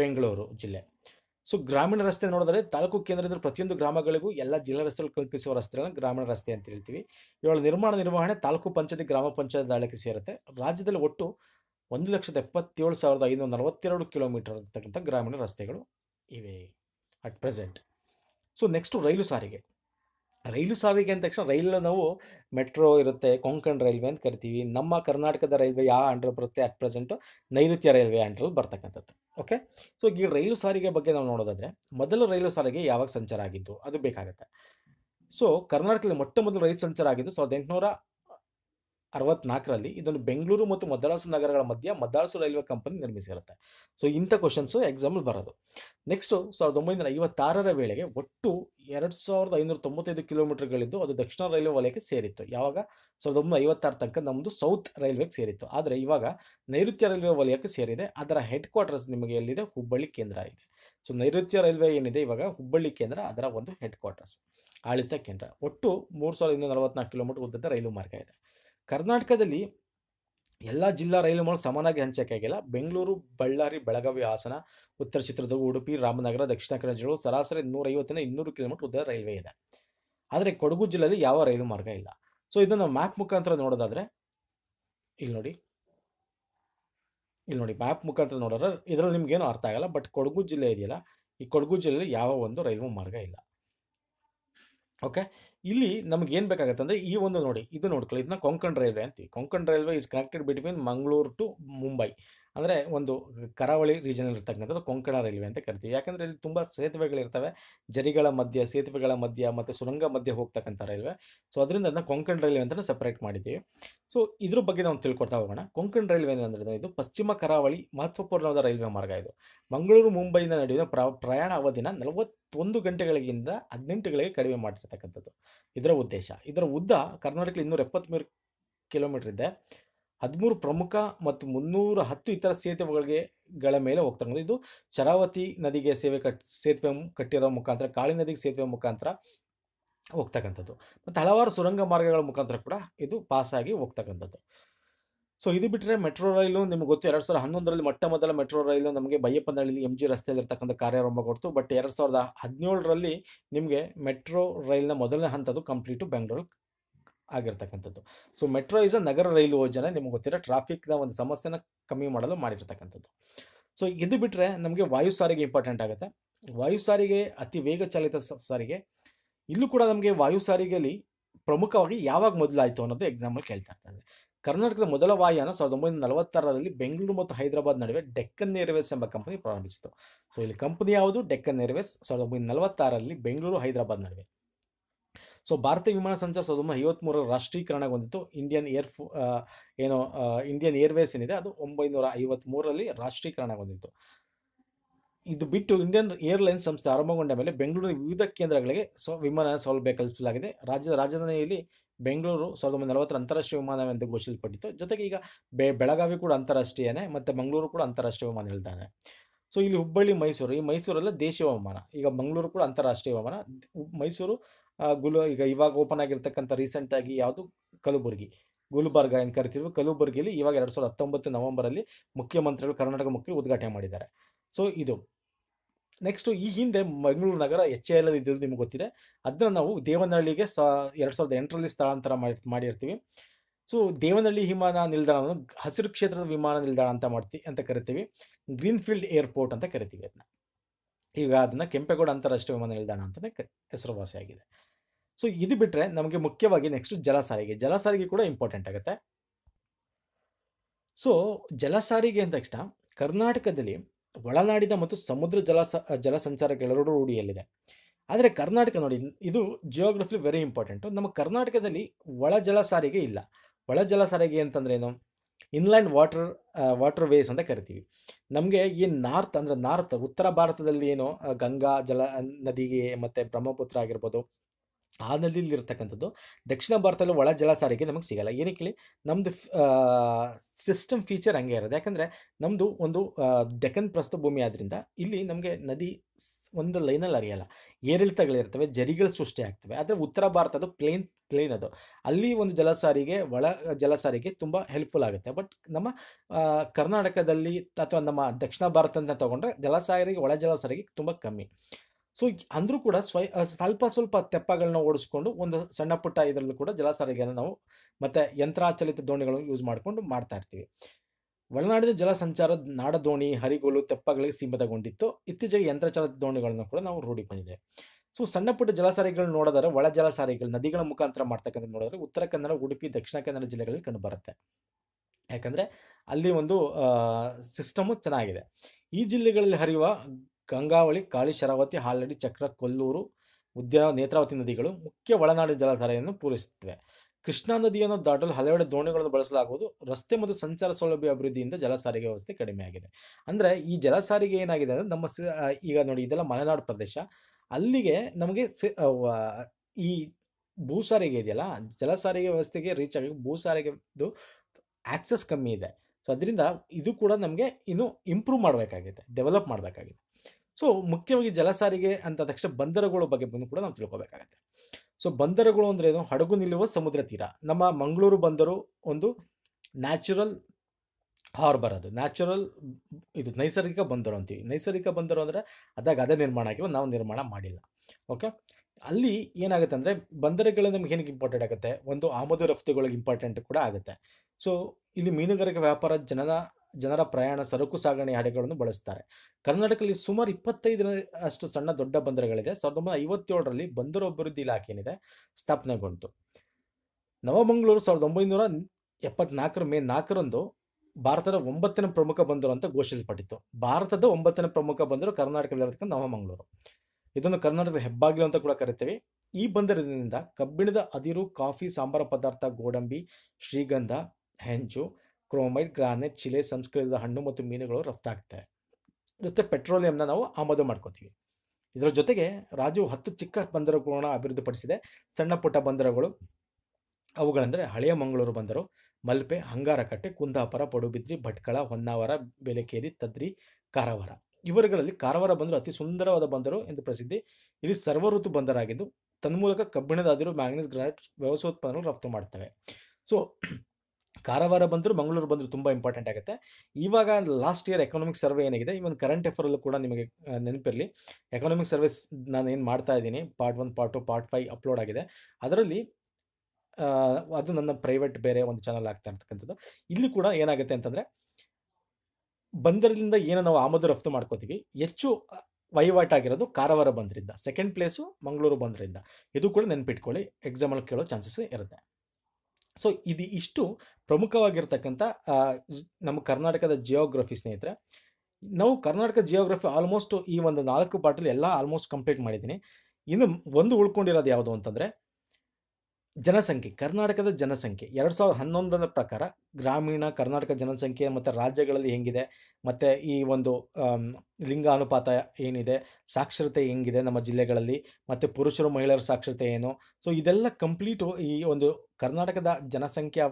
ಬೆಂಗಳೂರು ಜಿಲ್ಲೆ ಸೊ ಗ್ರಾಮೀಣ ರಸ್ತೆ ನೋಡಿದ್ರೆ ತಾಲೂಕು ಕೇಂದ್ರದಿಂದ ಪ್ರತಿಯೊಂದು ಗ್ರಾಮಗಳಿಗೂ ಎಲ್ಲ ಜಿಲ್ಲಾ ರಸ್ತೆಗಳು ಕಲ್ಪಿಸುವ ರಸ್ತೆಗಳನ್ನು ಗ್ರಾಮೀಣ ರಸ್ತೆ ಅಂತ ಹೇಳ್ತೀವಿ ಇವಳ ನಿರ್ಮಾಣ ನಿರ್ವಹಣೆ ತಾಲೂಕು ಪಂಚಾಯತಿ ಗ್ರಾಮ ಪಂಚಾಯತ್ ದಾಳಿಗೆ ಸೇರುತ್ತೆ ರಾಜ್ಯದಲ್ಲಿ ಒಟ್ಟು ಒಂದು ಲಕ್ಷದ ಎಪ್ಪತ್ತೇಳು ಸಾವಿರದ ಐನೂರ ನಲವತ್ತೆರಡು ಕಿಲೋಮೀಟರ್ ಇರತಕ್ಕಂಥ ಗ್ರಾಮೀಣ ರಸ್ತೆಗಳು ಇವೆ ಅಟ್ ಪ್ರೆಸೆಂಟ್ ಸೊ ನೆಕ್ಸ್ಟು ರೈಲು ಸಾರಿಗೆ ರೈಲು ಸಾರಿಗೆ ಅಂದ ತಕ್ಷಣ ರೈಲು ನಾವು ಮೆಟ್ರೋ ಇರುತ್ತೆ ಕೊಂಕಣ್ ರೈಲ್ವೆ ಅಂತ ಕರಿತೀವಿ ನಮ್ಮ ಕರ್ನಾಟಕದ ರೈಲ್ವೆ ಯಾವ ಅಂಡರ್ ಬರುತ್ತೆ ಅಟ್ ಪ್ರೆಸೆಂಟು ನೈಋತ್ಯ ರೈಲ್ವೆ ಅಂಡ್ರಲ್ಲಿ ಬರ್ತಕ್ಕಂಥದ್ದು ಓಕೆ ಸೊ ಈ ರೈಲು ಸಾರಿಗೆ ಬಗ್ಗೆ ನಾವು ನೋಡೋದಾದರೆ ಮೊದಲು ರೈಲು ಸಾರಿಗೆ ಯಾವಾಗ ಸಂಚಾರ ಆಗಿದ್ದು ಅದು ಬೇಕಾಗುತ್ತೆ ಸೊ ಕರ್ನಾಟಕದಲ್ಲಿ ಮೊಟ್ಟ ಮೊದಲು ರೈಲು ಸಂಚಾರ ಆಗಿದ್ದು ಸಾವಿರದ ಎಂಟುನೂರ ಅರವತ್ನಾಲ್ಕರಲ್ಲಿ ಇದನ್ನು ಬೆಂಗಳೂರು ಮತ್ತು ಮದ್ರಾಸು ನಗರಗಳ ಮಧ್ಯೆ ಮದ್ರಾಸು ರೈಲ್ವೆ ಕಂಪನಿ ನಿರ್ಮಿಸಿರುತ್ತೆ ಸೊ ಇಂಥ ಕ್ವಶನ್ಸು ಎಕ್ಸಾಂಪಲ್ ಬರೋದು ನೆಕ್ಸ್ಟು ಸಾವಿರದ ಒಂಬೈನೂರ ಐವತ್ತಾರರ ವೇಳೆಗೆ ಒಟ್ಟು ಎರಡು ಸಾವಿರದ ಐನೂರ ತೊಂಬತ್ತೈದು ಕಿಲೋಮೀಟರ್ಗಳಿದ್ದು ಅದು ದಕ್ಷಿಣ ರೈಲ್ವೆ ವಲಯಕ್ಕೆ ಸೇರಿತ್ತು ಯಾವಾಗ ಸಾವಿರದ ಒಂಬೈನೂರ ಐವತ್ತಾರು ತನಕ ನಮ್ಮದು ಸೌತ್ ರೈಲ್ವೆಗೆ ಸೇರಿತ್ತು ಆದರೆ ಇವಾಗ ನೈಋತ್ಯ ರೈಲ್ವೆ ವಲಯಕ್ಕೆ ಸೇರಿದೆ ಅದರ ಹೆಡ್ ಕ್ವಾರ್ಟರ್ಸ್ ನಿಮಗೆ ಎಲ್ಲಿದೆ ಹುಬ್ಬಳ್ಳಿ ಕೇಂದ್ರ ಇದೆ ಸೊ ನೈಋತ್ಯ ರೈಲ್ವೆ ಏನಿದೆ ಇವಾಗ ಹುಬ್ಬಳ್ಳಿ ಕೇಂದ್ರ ಅದರ ಒಂದು ಹೆಡ್ ಕ್ವಾರ್ಟರ್ಸ್ ಆಳಿತ ಕೇಂದ್ರ ಒಟ್ಟು ಮೂರು ಸಾವಿರದ ಇನ್ನೂರ ನಲವತ್ನಾಲ್ಕು ಕಿಲೋಮೀಟರ್ ಉದ್ದದ ರೈಲು ಮಾರ್ಗ ಇದೆ ಕರ್ನಾಟಕದಲ್ಲಿ ಎಲ್ಲ ಜಿಲ್ಲಾ ರೈಲು ಮಾರ್ಗ ಸಮಾನಾಗಿ ಆಗಿಲ್ಲ ಬೆಂಗಳೂರು ಬಳ್ಳಾರಿ ಬೆಳಗಾವಿ ಹಾಸನ ಉತ್ತರ ಚಿತ್ರದುರ್ಗ ಉಡುಪಿ ರಾಮನಗರ ದಕ್ಷಿಣ ಕನ್ನಡ ಜಿಲ್ಲೆಗಳು ಸರಾಸರಿ ನೂರೈವತ್ತರಿಂದ ಇನ್ನೂರು ಕಿಲೋಮೀಟರ್ ಉದ್ದ ರೈಲ್ವೆ ಇದೆ ಆದರೆ ಕೊಡಗು ಜಿಲ್ಲೆಯಲ್ಲಿ ಯಾವ ರೈಲು ಮಾರ್ಗ ಇಲ್ಲ ಸೊ ಇದನ್ನು ಮ್ಯಾಪ್ ಮುಖಾಂತರ ನೋಡೋದಾದರೆ ಇಲ್ಲಿ ನೋಡಿ ಇಲ್ಲಿ ನೋಡಿ ಮ್ಯಾಪ್ ಮುಖಾಂತರ ನೋಡಿದ್ರೆ ಇದರಲ್ಲಿ ನಿಮ್ಗೇನು ಅರ್ಥ ಆಗಲ್ಲ ಬಟ್ ಕೊಡಗು ಜಿಲ್ಲೆ ಇದೆಯಲ್ಲ ಈ ಕೊಡಗು ಜಿಲ್ಲೆಯಲ್ಲಿ ಯಾವ ಒಂದು ರೈಲ್ವೆ ಮಾರ್ಗ ಇಲ್ಲ ಓಕೆ ಇಲ್ಲಿ ನಮ್ಗೆ ಏನು ಬೇಕಾಗುತ್ತೆ ಈ ಒಂದು ನೋಡಿ ಇದು ನೋಡ್ಕೊಳ್ಳಿ ಇದನ್ನ ಕೊಂಕಣ್ ರೈಲ್ವೆ ಅಂತೀವಿ Konkan railway is connected between Mangaluru to Mumbai ಅಂದರೆ ಒಂದು ಕರಾವಳಿ ರೀಜನಲ್ಲಿ ಇರ್ತಕ್ಕಂಥದ್ದು ಕೊಂಕಣ ರೈಲ್ವೆ ಅಂತ ಕರಿತೀವಿ ಯಾಕಂದರೆ ಇಲ್ಲಿ ತುಂಬ ಸೇತುವೆಗಳಿರ್ತವೆ ಜರಿಗಳ ಮಧ್ಯ ಸೇತುವೆಗಳ ಮಧ್ಯ ಮತ್ತು ಸುರಂಗ ಮಧ್ಯೆ ಹೋಗ್ತಕ್ಕಂಥ ರೈಲ್ವೆ ಸೊ ಅದರಿಂದ ಅದನ್ನ ಕೊಂಕಣ ರೈಲ್ವೆ ಅಂತಲೇ ಸಪ್ರೇಟ್ ಮಾಡಿದ್ದೀವಿ ಸೊ ಇದ್ರ ಬಗ್ಗೆ ನಾವು ತಿಳ್ಕೊಳ್ತಾ ಹೋಗೋಣ ಕೊಂಕಣ ರೈಲ್ವೆ ಏನಂದ್ರೆ ಇದು ಪಶ್ಚಿಮ ಕರಾವಳಿ ಮಹತ್ವಪೂರ್ಣವಾದ ರೈಲ್ವೆ ಮಾರ್ಗ ಇದು ಮಂಗಳೂರು ಮುಂಬೈನ ನಡುವಿನ ಪ್ರಯಾಣ ಅವಧಿನ ನಲವತ್ತೊಂದು ಗಂಟೆಗಳಿಗಿಂತ ಹದಿನೆಂಟುಗಳಿಗೆ ಕಡಿಮೆ ಮಾಡಿರ್ತಕ್ಕಂಥದ್ದು ಇದರ ಉದ್ದೇಶ ಇದರ ಉದ್ದ ಕರ್ನಾಟಕದಲ್ಲಿ ಇನ್ನೂರ ಎಪ್ಪತ್ತ್ಮೂರು ಕಿಲೋಮೀಟರ್ ಇದೆ ಹದಿಮೂರು ಪ್ರಮುಖ ಮತ್ತು ಮುನ್ನೂರ ಹತ್ತು ಇತರ ಸೇತುವೆಗಳಿಗೆ ಗಳ ಮೇಲೆ ಹೋಗ್ತಾರೆ ಇದು ಚರಾವತಿ ನದಿಗೆ ಸೇವೆ ಕಟ್ ಸೇತುವೆ ಕಟ್ಟಿರೋ ಮುಖಾಂತರ ಕಾಳಿ ನದಿಗೆ ಸೇತುವೆ ಮುಖಾಂತರ ಹೋಗ್ತಕ್ಕಂಥದ್ದು ಮತ್ತು ಹಲವಾರು ಸುರಂಗ ಮಾರ್ಗಗಳ ಮುಖಾಂತರ ಕೂಡ ಇದು ಪಾಸ್ ಆಗಿ ಹೋಗ್ತಕ್ಕಂಥದ್ದು ಸೊ ಇದು ಬಿಟ್ಟರೆ ಮೆಟ್ರೋ ರೈಲು ನಿಮ್ಗೆ ಗೊತ್ತು ಎರಡು ಸಾವಿರದ ಹನ್ನೊಂದರಲ್ಲಿ ಮೊಟ್ಟ ಮೊದಲ ಮೆಟ್ರೋ ರೈಲು ನಮಗೆ ಬೈಯಪ್ಪನಹಳ್ಳಿ ಎಂ ಜಿ ರಸ್ತೆಯಲ್ಲಿರ್ತಕ್ಕಂಥ ಕೊಡ್ತು ಬಟ್ ಎರಡು ಸಾವಿರದ ಹದಿನೇಳರಲ್ಲಿ ನಿಮಗೆ ಮೆಟ್ರೋ ರೈಲ್ನ ಮೊದಲನೇ ಹಂತದ್ದು ಕಂಪ್ಲೀಟು ಬೆಂಗಳೂರು ಆಗಿರ್ತಕ್ಕಂಥದ್ದು ಸೊ ಮೆಟ್ರೋ ಇಸ್ ಅ ನಗರ ರೈಲು ಯೋಜನೆ ನಿಮ್ಗೆ ಗೊತ್ತಿರೋ ಟ್ರಾಫಿಕ್ನ ಒಂದು ಸಮಸ್ಯೆನ ಕಮ್ಮಿ ಮಾಡಲು ಮಾಡಿರ್ತಕ್ಕಂಥದ್ದು ಸೊ ಇದು ಬಿಟ್ಟರೆ ನಮಗೆ ವಾಯು ಸಾರಿಗೆ ಇಂಪಾರ್ಟೆಂಟ್ ಆಗುತ್ತೆ ವಾಯು ಸಾರಿಗೆ ಅತಿ ವೇಗ ಚಾಲಿತ ಸಾರಿಗೆ ಇಲ್ಲೂ ಕೂಡ ನಮಗೆ ವಾಯು ಸಾರಿಗೆಯಲ್ಲಿ ಪ್ರಮುಖವಾಗಿ ಯಾವಾಗ ಮೊದಲಾಯಿತು ಅನ್ನೋದು ಎಕ್ಸಾಂಪಲ್ ಕೇಳ್ತಾ ಇರ್ತದೆ ಕರ್ನಾಟಕದ ಮೊದಲ ವಾಯುಯಾನ ಸಾವಿರದ ಒಂಬೈನೂರ ನಲವತ್ತಾರರಲ್ಲಿ ಬೆಂಗಳೂರು ಮತ್ತು ಹೈದರಾಬಾದ್ ನಡುವೆ ಡೆಕ್ಕನ್ ಏರ್ವೇಸ್ ಎಂಬ ಕಂಪನಿ ಪ್ರಾರಂಭಿಸಿತು ಸೊ ಇಲ್ಲಿ ಕಂಪನಿ ಯಾವುದು ಡೆಕ್ಕನ್ ಏರ್ವೇಸ್ ಸಾವಿರದ ಒಂಬೈನೂರ ನಲವತ್ತಾರರಲ್ಲಿ ಬೆಂಗಳೂರು ಹೈದರಾಬಾದ್ ನಡುವೆ ಸೊ ಭಾರತೀಯ ವಿಮಾನ ಸಂಚಾರ ಸಾವಿರದ ಒಂಬೈನೂರ ಐವತ್ಮೂರರ ರಾಷ್ಟ್ರೀಕರಣಗೊಂಡಿತ್ತು ಇಂಡಿಯನ್ ಏರ್ ಫೋ ಏನು ಇಂಡಿಯನ್ ಏರ್ವೇಸ್ ಏನಿದೆ ಅದು ಒಂಬೈನೂರ ರಾಷ್ಟ್ರೀಕರಣ ಹೊಂದಿತ್ತು ಇದು ಬಿಟ್ಟು ಇಂಡಿಯನ್ ಏರ್ಲೈನ್ಸ್ ಸಂಸ್ಥೆ ಆರಂಭಗೊಂಡ ಮೇಲೆ ಬೆಂಗಳೂರಿನ ವಿವಿಧ ಕೇಂದ್ರಗಳಿಗೆ ಸೊ ವಿಮಾನ ಸೌಲಭ್ಯ ಕಲ್ಪಿಸಲಾಗಿದೆ ರಾಜ್ಯದ ರಾಜಧಾನಿಯಲ್ಲಿ ಬೆಂಗಳೂರು ಸಾವಿರದ ಒಂಬೈನೂರ ನಲವತ್ತರ ಅಂತಾರಾಷ್ಟ್ರೀಯ ವಿಮಾನವೆಂದು ಘೋಷಿಸಲ್ಪಟ್ಟಿತ್ತು ಜೊತೆಗೆ ಈಗ ಬೆ ಬೆಳಗಾವಿ ಕೂಡ ಅಂತಾರಾಷ್ಟ್ರೀಯನೇ ಮತ್ತು ಮಂಗಳೂರು ಕೂಡ ಅಂತಾರಾಷ್ಟ್ರೀಯ ವಿಮಾನ ನಿಲ್ದಾಣ ಸೊ ಇಲ್ಲಿ ಹುಬ್ಬಳ್ಳಿ ಮೈಸೂರು ಈ ಮೈಸೂರಲ್ಲ ದೇಶೀಯ ವಿಮಾನ ಈಗ ಮಂಗಳೂರು ಕೂಡ ಅಂತಾರಾಷ್ಟ್ರೀಯ ವಿಮಾನ ಮೈಸೂರು ಗುಲು ಈಗ ಇವಾಗ ಓಪನ್ ಆಗಿರ್ತಕ್ಕಂಥ ರೀಸೆಂಟಾಗಿ ಯಾವುದು ಕಲಬುರಗಿ ಗುಲ್ಬರ್ಗ ಏನು ಕರಿತೀವಿ ಕಲಬುರಗಿಯಲ್ಲಿ ಇವಾಗ ಎರಡು ಸಾವಿರದ ಹತ್ತೊಂಬತ್ತು ನವೆಂಬರಲ್ಲಿ ಮುಖ್ಯಮಂತ್ರಿಗಳು ಕರ್ನಾಟಕ ಮುಖ್ಯ ಉದ್ಘಾಟನೆ ಮಾಡಿದ್ದಾರೆ ಸೊ ಇದು ನೆಕ್ಸ್ಟು ಈ ಹಿಂದೆ ಮಂಗಳೂರು ನಗರ ಎಚ್ ಎಲ್ ಇದ್ದಿದ್ದು ನಿಮ್ಗೆ ಗೊತ್ತಿದೆ ಅದನ್ನ ನಾವು ದೇವನಹಳ್ಳಿಗೆ ಸ ಎರಡು ಸಾವಿರದ ಎಂಟರಲ್ಲಿ ಸ್ಥಳಾಂತರ ಮಾಡಿ ಮಾಡಿರ್ತೀವಿ ಸೊ ದೇವನಹಳ್ಳಿ ವಿಮಾನ ನಿಲ್ದಾಣವನ್ನು ಹಸಿರು ಕ್ಷೇತ್ರದ ವಿಮಾನ ನಿಲ್ದಾಣ ಅಂತ ಮಾಡ್ತೀವಿ ಅಂತ ಕರಿತೀವಿ ಗ್ರೀನ್ಫೀಲ್ಡ್ ಏರ್ಪೋರ್ಟ್ ಅಂತ ಕರಿತೀವಿ ಅದನ್ನ ಈಗ ಅದನ್ನು ಕೆಂಪೇಗೌಡ ಅಂತಾರಾಷ್ಟ್ರೀಯ ವಿಮಾನ ನಿಲ್ದಾಣ ಅಂತಲೇ ಹೆಸರುವಾಸಿಯಾಗಿದೆ ಸೊ ಇದು ಬಿಟ್ಟರೆ ನಮಗೆ ಮುಖ್ಯವಾಗಿ ನೆಕ್ಸ್ಟ್ ಜಲ ಸಾರಿಗೆ ಜಲ ಸಾರಿಗೆ ಕೂಡ ಇಂಪಾರ್ಟೆಂಟ್ ಆಗುತ್ತೆ ಸೊ ಜಲ ಸಾರಿಗೆ ಅಂದ ತಕ್ಷಣ ಕರ್ನಾಟಕದಲ್ಲಿ ಒಳನಾಡಿನ ಮತ್ತು ಸಮುದ್ರ ಜಲ ಜಲ ಸಂಚಾರ ರೂಢಿಯಲ್ಲಿದೆ ಆದರೆ ಕರ್ನಾಟಕ ನೋಡಿ ಇದು ಜಿಯೋಗ್ರಫಿ ವೆರಿ ಇಂಪಾರ್ಟೆಂಟು ನಮ್ಮ ಕರ್ನಾಟಕದಲ್ಲಿ ಒಳ ಜಲ ಸಾರಿಗೆ ಇಲ್ಲ ಒಳ ಜಲ ಸಾರಿಗೆ ಅಂತಂದ್ರೇನು ಇನ್ಲ್ಯಾಂಡ್ ವಾಟರ್ ವಾಟರ್ ವೇಸ್ ಅಂತ ಕರಿತೀವಿ ನಮಗೆ ಈ ನಾರ್ತ್ ಅಂದರೆ ನಾರ್ತ್ ಉತ್ತರ ಭಾರತದಲ್ಲಿ ಏನು ಗಂಗಾ ಜಲ ನದಿಗೆ ಮತ್ತು ಬ್ರಹ್ಮಪುತ್ರ ಆಗಿರ್ಬೋದು ಆ ಇರತಕ್ಕಂಥದ್ದು ದಕ್ಷಿಣ ಭಾರತದಲ್ಲಿ ಒಳ ಜಲ ಸಾರಿಗೆ ನಮಗೆ ಸಿಗಲ್ಲ ಏನಕ್ಕೆ ನಮ್ಮದು ಸಿಸ್ಟಮ್ ಫೀಚರ್ ಹಂಗೆ ಇರೋದು ಯಾಕಂದರೆ ನಮ್ಮದು ಒಂದು ಡೆಕ್ಕನ್ ಪ್ರಸ್ಥ ಭೂಮಿ ಆದ್ದರಿಂದ ಇಲ್ಲಿ ನಮಗೆ ನದಿ ಒಂದು ಲೈನಲ್ಲಿ ಅರಿಯೋಲ್ಲ ಏರಿಳಿತಗಳಿರ್ತವೆ ಜರಿಗಳು ಸೃಷ್ಟಿ ಆಗ್ತವೆ ಆದರೆ ಉತ್ತರ ಭಾರತದ ಪ್ಲೇನ್ ಪ್ಲೇನ್ ಅದು ಅಲ್ಲಿ ಒಂದು ಜಲ ಸಾರಿಗೆ ಒಳ ಜಲ ಸಾರಿಗೆ ತುಂಬ ಹೆಲ್ಪ್ಫುಲ್ ಆಗುತ್ತೆ ಬಟ್ ನಮ್ಮ ಕರ್ನಾಟಕದಲ್ಲಿ ಅಥವಾ ನಮ್ಮ ದಕ್ಷಿಣ ಭಾರತದನ್ನ ತಗೊಂಡ್ರೆ ಜಲ ಸಾರಿಗೆ ಒಳ ಜಲ ಸಾರಿಗೆ ತುಂಬ ಕಮ್ಮಿ ಸೊ ಅಂದರೂ ಕೂಡ ಸ್ವಯ್ ಸ್ವಲ್ಪ ಸ್ವಲ್ಪ ತೆಪ್ಪಗಳನ್ನ ಓಡಿಸ್ಕೊಂಡು ಒಂದು ಸಣ್ಣ ಪುಟ್ಟ ಇದರಲ್ಲೂ ಕೂಡ ಜಲ ನಾವು ಮತ್ತು ಯಂತ್ರಾಚಲಿತ ದೋಣಿಗಳನ್ನು ಯೂಸ್ ಮಾಡಿಕೊಂಡು ಮಾಡ್ತಾ ಇರ್ತೀವಿ ಒಳನಾಡಿನ ಜಲಸಂಚಾರ ಸಂಚಾರ ನಾಡ ದೋಣಿ ಹರಿಗೋಲು ತೆಪ್ಪಗಳಿಗೆ ಸೀಮಿತಗೊಂಡಿತ್ತು ಇತ್ತೀಚೆಗೆ ಯಂತ್ರಚಾಲಿತ ದೋಣಿಗಳನ್ನು ಕೂಡ ನಾವು ರೂಢಿ ಬಂದಿದೆ ಸೊ ಸಣ್ಣ ಪುಟ್ಟ ಜಲಸಾರಿಗಳನ್ನ ನೋಡಿದ್ರೆ ಒಳ ಜಲಸಾರಿಗಳು ನದಿಗಳ ಮುಖಾಂತರ ಮಾಡ್ತಕ್ಕಂಥ ನೋಡಿದ್ರೆ ಉತ್ತರ ಕನ್ನಡ ಉಡುಪಿ ದಕ್ಷಿಣ ಕನ್ನಡ ಜಿಲ್ಲೆಗಳಲ್ಲಿ ಕಂಡುಬರುತ್ತೆ ಯಾಕಂದರೆ ಅಲ್ಲಿ ಒಂದು ಸಿಸ್ಟಮು ಚೆನ್ನಾಗಿದೆ ಈ ಜಿಲ್ಲೆಗಳಲ್ಲಿ ಹರಿಯುವ ಗಂಗಾವಳಿ ಕಾಳಿ ಶರಾವತಿ ಹಾಲಡಿ ಚಕ್ರ ಕೊಲ್ಲೂರು ಉದ್ಯಾನ ನೇತ್ರಾವತಿ ನದಿಗಳು ಮುಖ್ಯ ಒಳನಾಡಿನ ಜಲಾಶಯವನ್ನು ಪೂರೈಸುತ್ತವೆ ಕೃಷ್ಣಾ ನದಿಯನ್ನು ದಾಟಲು ಹಲವೆಡೆ ದೋಣಿಗಳನ್ನು ಬಳಸಲಾಗುವುದು ರಸ್ತೆ ಮತ್ತು ಸಂಚಾರ ಸೌಲಭ್ಯ ಅಭಿವೃದ್ಧಿಯಿಂದ ಜಲಸಾರಿಗೆ ವ್ಯವಸ್ಥೆ ಕಡಿಮೆಯಾಗಿದೆ ಅಂದರೆ ಈ ಜಲಸಾರಿಗೆ ಏನಾಗಿದೆ ಅಂದರೆ ನಮ್ಮ ಈಗ ನೋಡಿ ಇದೆಲ್ಲ ಮಲೆನಾಡು ಪ್ರದೇಶ ಅಲ್ಲಿಗೆ ನಮಗೆ ಈ ಭೂ ಸಾರಿಗೆ ಇದೆಯಲ್ಲ ಜಲಸಾರಿಗೆ ವ್ಯವಸ್ಥೆಗೆ ರೀಚ್ ಆಗಿ ಭೂ ಸಾರಿಗೆದು ಆಕ್ಸೆಸ್ ಕಮ್ಮಿ ಇದೆ ಸೊ ಅದರಿಂದ ಇದು ಕೂಡ ನಮಗೆ ಇನ್ನು ಇಂಪ್ರೂವ್ ಮಾಡಬೇಕಾಗಿದೆ ಡೆವಲಪ್ ಮಾಡಬೇಕಾಗಿದೆ ಸೊ ಮುಖ್ಯವಾಗಿ ಜಲಸಾರಿಗೆ ಅಂತ ತಕ್ಷಣ ಬಂದರುಗಳ ಬಗ್ಗೆ ಬಂದು ಕೂಡ ನಾವು ತಿಳ್ಕೊಬೇಕಾಗತ್ತೆ ಸೊ ಬಂದರುಗಳು ಅಂದರೆ ಏನು ಹಡಗು ನಿಲ್ಲುವ ಸಮುದ್ರ ತೀರ ನಮ್ಮ ಮಂಗಳೂರು ಬಂದರು ಒಂದು ನ್ಯಾಚುರಲ್ ಹಾರ್ಬರ್ ಅದು ನ್ಯಾಚುರಲ್ ಇದು ನೈಸರ್ಗಿಕ ಬಂದರು ಅಂತೀವಿ ನೈಸರ್ಗಿಕ ಬಂದರು ಅಂದರೆ ಅದಾಗ ಅದೇ ನಿರ್ಮಾಣ ಆಗಿಲ್ಲ ನಾವು ನಿರ್ಮಾಣ ಮಾಡಿಲ್ಲ ಓಕೆ ಅಲ್ಲಿ ಏನಾಗುತ್ತೆ ಅಂದರೆ ಬಂದರೆಗಳು ನಮ್ಗೆ ಏನಕ್ಕೆ ಇಂಪಾರ್ಟೆಂಟ್ ಆಗುತ್ತೆ ಒಂದು ಆಮದು ರಫ್ತುಗಳಿಗೆ ಇಂಪಾರ್ಟೆಂಟ್ ಕೂಡ ಆಗುತ್ತೆ ಸೊ ಇಲ್ಲಿ ಮೀನುಗಾರಿಕೆ ವ್ಯಾಪಾರ ಜನನ ಜನರ ಪ್ರಯಾಣ ಸರಕು ಸಾಗಣೆ ಹಡಗುಗಳನ್ನು ಬಳಸ್ತಾರೆ ಕರ್ನಾಟಕದಲ್ಲಿ ಸುಮಾರು ಇಪ್ಪತ್ತೈದರ ಅಷ್ಟು ಸಣ್ಣ ದೊಡ್ಡ ಬಂದರುಗಳಿದೆ ಸಾವಿರದ ಒಂಬೈನೂರ ಐವತ್ತೇಳರಲ್ಲಿ ಬಂದರು ಅಭಿವೃದ್ಧಿ ಇಲಾಖೆ ಏನಿದೆ ಸ್ಥಾಪನೆಗೊಂಡಿತು ನವಮಂಗಳೂರು ಸಾವಿರದ ಒಂಬೈನೂರ ಎಪ್ಪತ್ನಾಲ್ಕರ ಮೇ ನಾಲ್ಕರಂದು ಭಾರತದ ಒಂಬತ್ತನೇ ಪ್ರಮುಖ ಬಂದರು ಅಂತ ಘೋಷಿಸಲ್ಪಟ್ಟಿತ್ತು ಭಾರತದ ಒಂಬತ್ತನೇ ಪ್ರಮುಖ ಬಂದರು ಕರ್ನಾಟಕದಲ್ಲಿರತಕ್ಕಂಥ ನವಮಂಗಳೂರು ಇದನ್ನು ಕರ್ನಾಟಕದ ಹೆಬ್ಬಾಗಿಲು ಅಂತ ಕೂಡ ಕರಿತೀವಿ ಈ ಬಂದರಿನಿಂದ ಕಬ್ಬಿಣದ ಅದಿರು ಕಾಫಿ ಸಾಂಬಾರ ಪದಾರ್ಥ ಗೋಡಂಬಿ ಶ್ರೀಗಂಧ ಹೆಂಚು ಕ್ರೋಮೈಡ್ ಗ್ರಾನೆಟ್ ಚಿಲೆ ಸಂಸ್ಕೃತದ ಹಣ್ಣು ಮತ್ತು ಮೀನುಗಳು ರಫ್ತಾಗ್ತವೆ ಜೊತೆ ಪೆಟ್ರೋಲಿಯಂನ ನಾವು ಆಮದು ಮಾಡ್ಕೋತೀವಿ ಇದರ ಜೊತೆಗೆ ರಾಜು ಹತ್ತು ಚಿಕ್ಕ ಬಂದರುಗಳನ್ನ ಅಭಿವೃದ್ಧಿಪಡಿಸಿದೆ ಸಣ್ಣ ಪುಟ್ಟ ಬಂದರುಗಳು ಅವುಗಳೆಂದರೆ ಹಳೆಯ ಮಂಗಳೂರು ಬಂದರು ಮಲ್ಪೆ ಹಂಗಾರಕಟ್ಟೆ ಕುಂದಾಪುರ ಪಡುಬಿದ್ರಿ ಭಟ್ಕಳ ಹೊನ್ನಾವರ ಬೆಲೆಕೇರಿ ತದ್ರಿ ಕಾರವಾರ ಇವರುಗಳಲ್ಲಿ ಕಾರವಾರ ಬಂದರು ಅತಿ ಸುಂದರವಾದ ಬಂದರು ಎಂದು ಪ್ರಸಿದ್ಧಿ ಇಲ್ಲಿ ಸರ್ವ ಋತು ಬಂದರಾಗಿದ್ದು ತನ್ಮೂಲಕ ಕಬ್ಬಿಣದ ಅದಿರು ಗ್ರಾನೈಟ್ ವ್ಯವಸೋತ್ಪನ್ನಗಳು ರಫ್ತು ಮಾಡ್ತವೆ ಸೊ ಕಾರವಾರ ಬಂದರೂ ಮಂಗಳೂರು ಬಂದರೂ ತುಂಬ ಇಂಪಾರ್ಟೆಂಟ್ ಆಗುತ್ತೆ ಇವಾಗ ಲಾಸ್ಟ್ ಇಯರ್ ಎಕನಾಮಿಕ್ ಸರ್ವೆ ಏನಾಗಿದೆ ಇವನ್ ಕರೆಂಟ್ ಅಫೇರಲ್ಲೂ ಕೂಡ ನಿಮಗೆ ನೆನಪಿರಲಿ ಎಕನಾಮಿಕ್ ಸರ್ವೆ ನಾನು ಏನು ಮಾಡ್ತಾ ಇದ್ದೀನಿ part one part two part five upload ಆಗಿದೆ ಅದರಲ್ಲಿ ಅದು ನನ್ನ ಪ್ರೈವೇಟ್ ಬೇರೆ ಒಂದು ಚಾನಲ್ ಆಗ್ತಾ ಇರ್ತಕ್ಕಂಥದ್ದು ಇಲ್ಲಿ ಕೂಡ ಏನಾಗುತ್ತೆ ಅಂತಂದರೆ ಬಂದರದಿಂದ ಏನೋ ನಾವು ಆಮದು ರಫ್ತು ಮಾಡ್ಕೋತೀವಿ ಹೆಚ್ಚು ವಹಿವಾಟಾಗಿರೋದು ಕಾರವಾರ ಬಂದರಿಂದ ಸೆಕೆಂಡ್ ಪ್ಲೇಸು ಮಂಗಳೂರು ಬಂದರಿಂದ ಇದು ಕೂಡ ನೆನಪಿಟ್ಕೊಳ್ಳಿ ಎಕ್ಸಾಮಲ್ಲಿ ಕೇಳೋ ಚಾನ್ಸಸ್ ಇರುತ್ತೆ ಸೊ ಇದು ಇಷ್ಟು ಪ್ರಮುಖವಾಗಿರ್ತಕ್ಕಂಥ ನಮ್ಮ ಕರ್ನಾಟಕದ ಜಿಯೋಗ್ರಫಿ ಸ್ನೇಹಿತರೆ ನಾವು ಕರ್ನಾಟಕ ಜಿಯೋಗ್ರಫಿ ಆಲ್ಮೋಸ್ಟ್ ಈ ಒಂದು ನಾಲ್ಕು ಪಾರ್ಟಲ್ಲಿ ಎಲ್ಲ ಆಲ್ಮೋಸ್ಟ್ ಕಂಪ್ಲೀಟ್ ಮಾಡಿದ್ದೀನಿ ಇನ್ನು ಒಂದು ಉಳ್ಕೊಂಡಿರೋದು ಯಾವುದು ಅಂತಂದರೆ ಜನಸಂಖ್ಯೆ ಕರ್ನಾಟಕದ ಜನಸಂಖ್ಯೆ ಎರಡು ಸಾವಿರದ ಹನ್ನೊಂದರ ಪ್ರಕಾರ ಗ್ರಾಮೀಣ ಕರ್ನಾಟಕ ಜನಸಂಖ್ಯೆ ಮತ್ತು ರಾಜ್ಯಗಳಲ್ಲಿ ಹೆಂಗಿದೆ ಮತ್ತು ಈ ಒಂದು ಲಿಂಗ ಅನುಪಾತ ಏನಿದೆ ಸಾಕ್ಷರತೆ ಹೆಂಗಿದೆ ನಮ್ಮ ಜಿಲ್ಲೆಗಳಲ್ಲಿ ಮತ್ತು ಪುರುಷರು ಮಹಿಳೆಯರ ಸಾಕ್ಷರತೆ ಏನು ಸೊ ಇದೆಲ್ಲ ಕಂಪ್ಲೀಟು ಈ ಒಂದು ಕರ್ನಾಟಕದ ಜನಸಂಖ್ಯಾ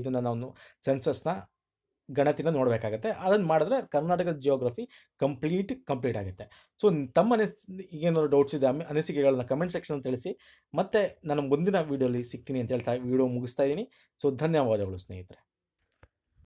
ಇದನ್ನು ನಾವು ಸೆನ್ಸಸ್ನ ಗಣತಿನ ನೋಡಬೇಕಾಗತ್ತೆ ಅದನ್ನು ಮಾಡಿದ್ರೆ ಕರ್ನಾಟಕದ ಜಿಯೋಗ್ರಫಿ ಕಂಪ್ಲೀಟ್ ಕಂಪ್ಲೀಟ್ ಆಗುತ್ತೆ ಸೊ ತಮ್ಮ ಅನಿಸ್ ಏನಾದ್ರು ಡೌಟ್ಸ್ ಇದೆ ಅನಿಸಿಕೆಗಳನ್ನ ಕಮೆಂಟ್ ಸೆಕ್ಷನ್ ತಿಳಿಸಿ ಮತ್ತೆ ನಾನು ಮುಂದಿನ ವೀಡಿಯೋಲಿ ಸಿಗ್ತೀನಿ ಅಂತ ಹೇಳ್ತಾ ವಿಡಿಯೋ ಮುಗಿಸ್ತಾ ಇದ್ದೀನಿ ಸೊ ಧನ್ಯವಾದಗಳು ಸ್ನೇಹಿತರೆ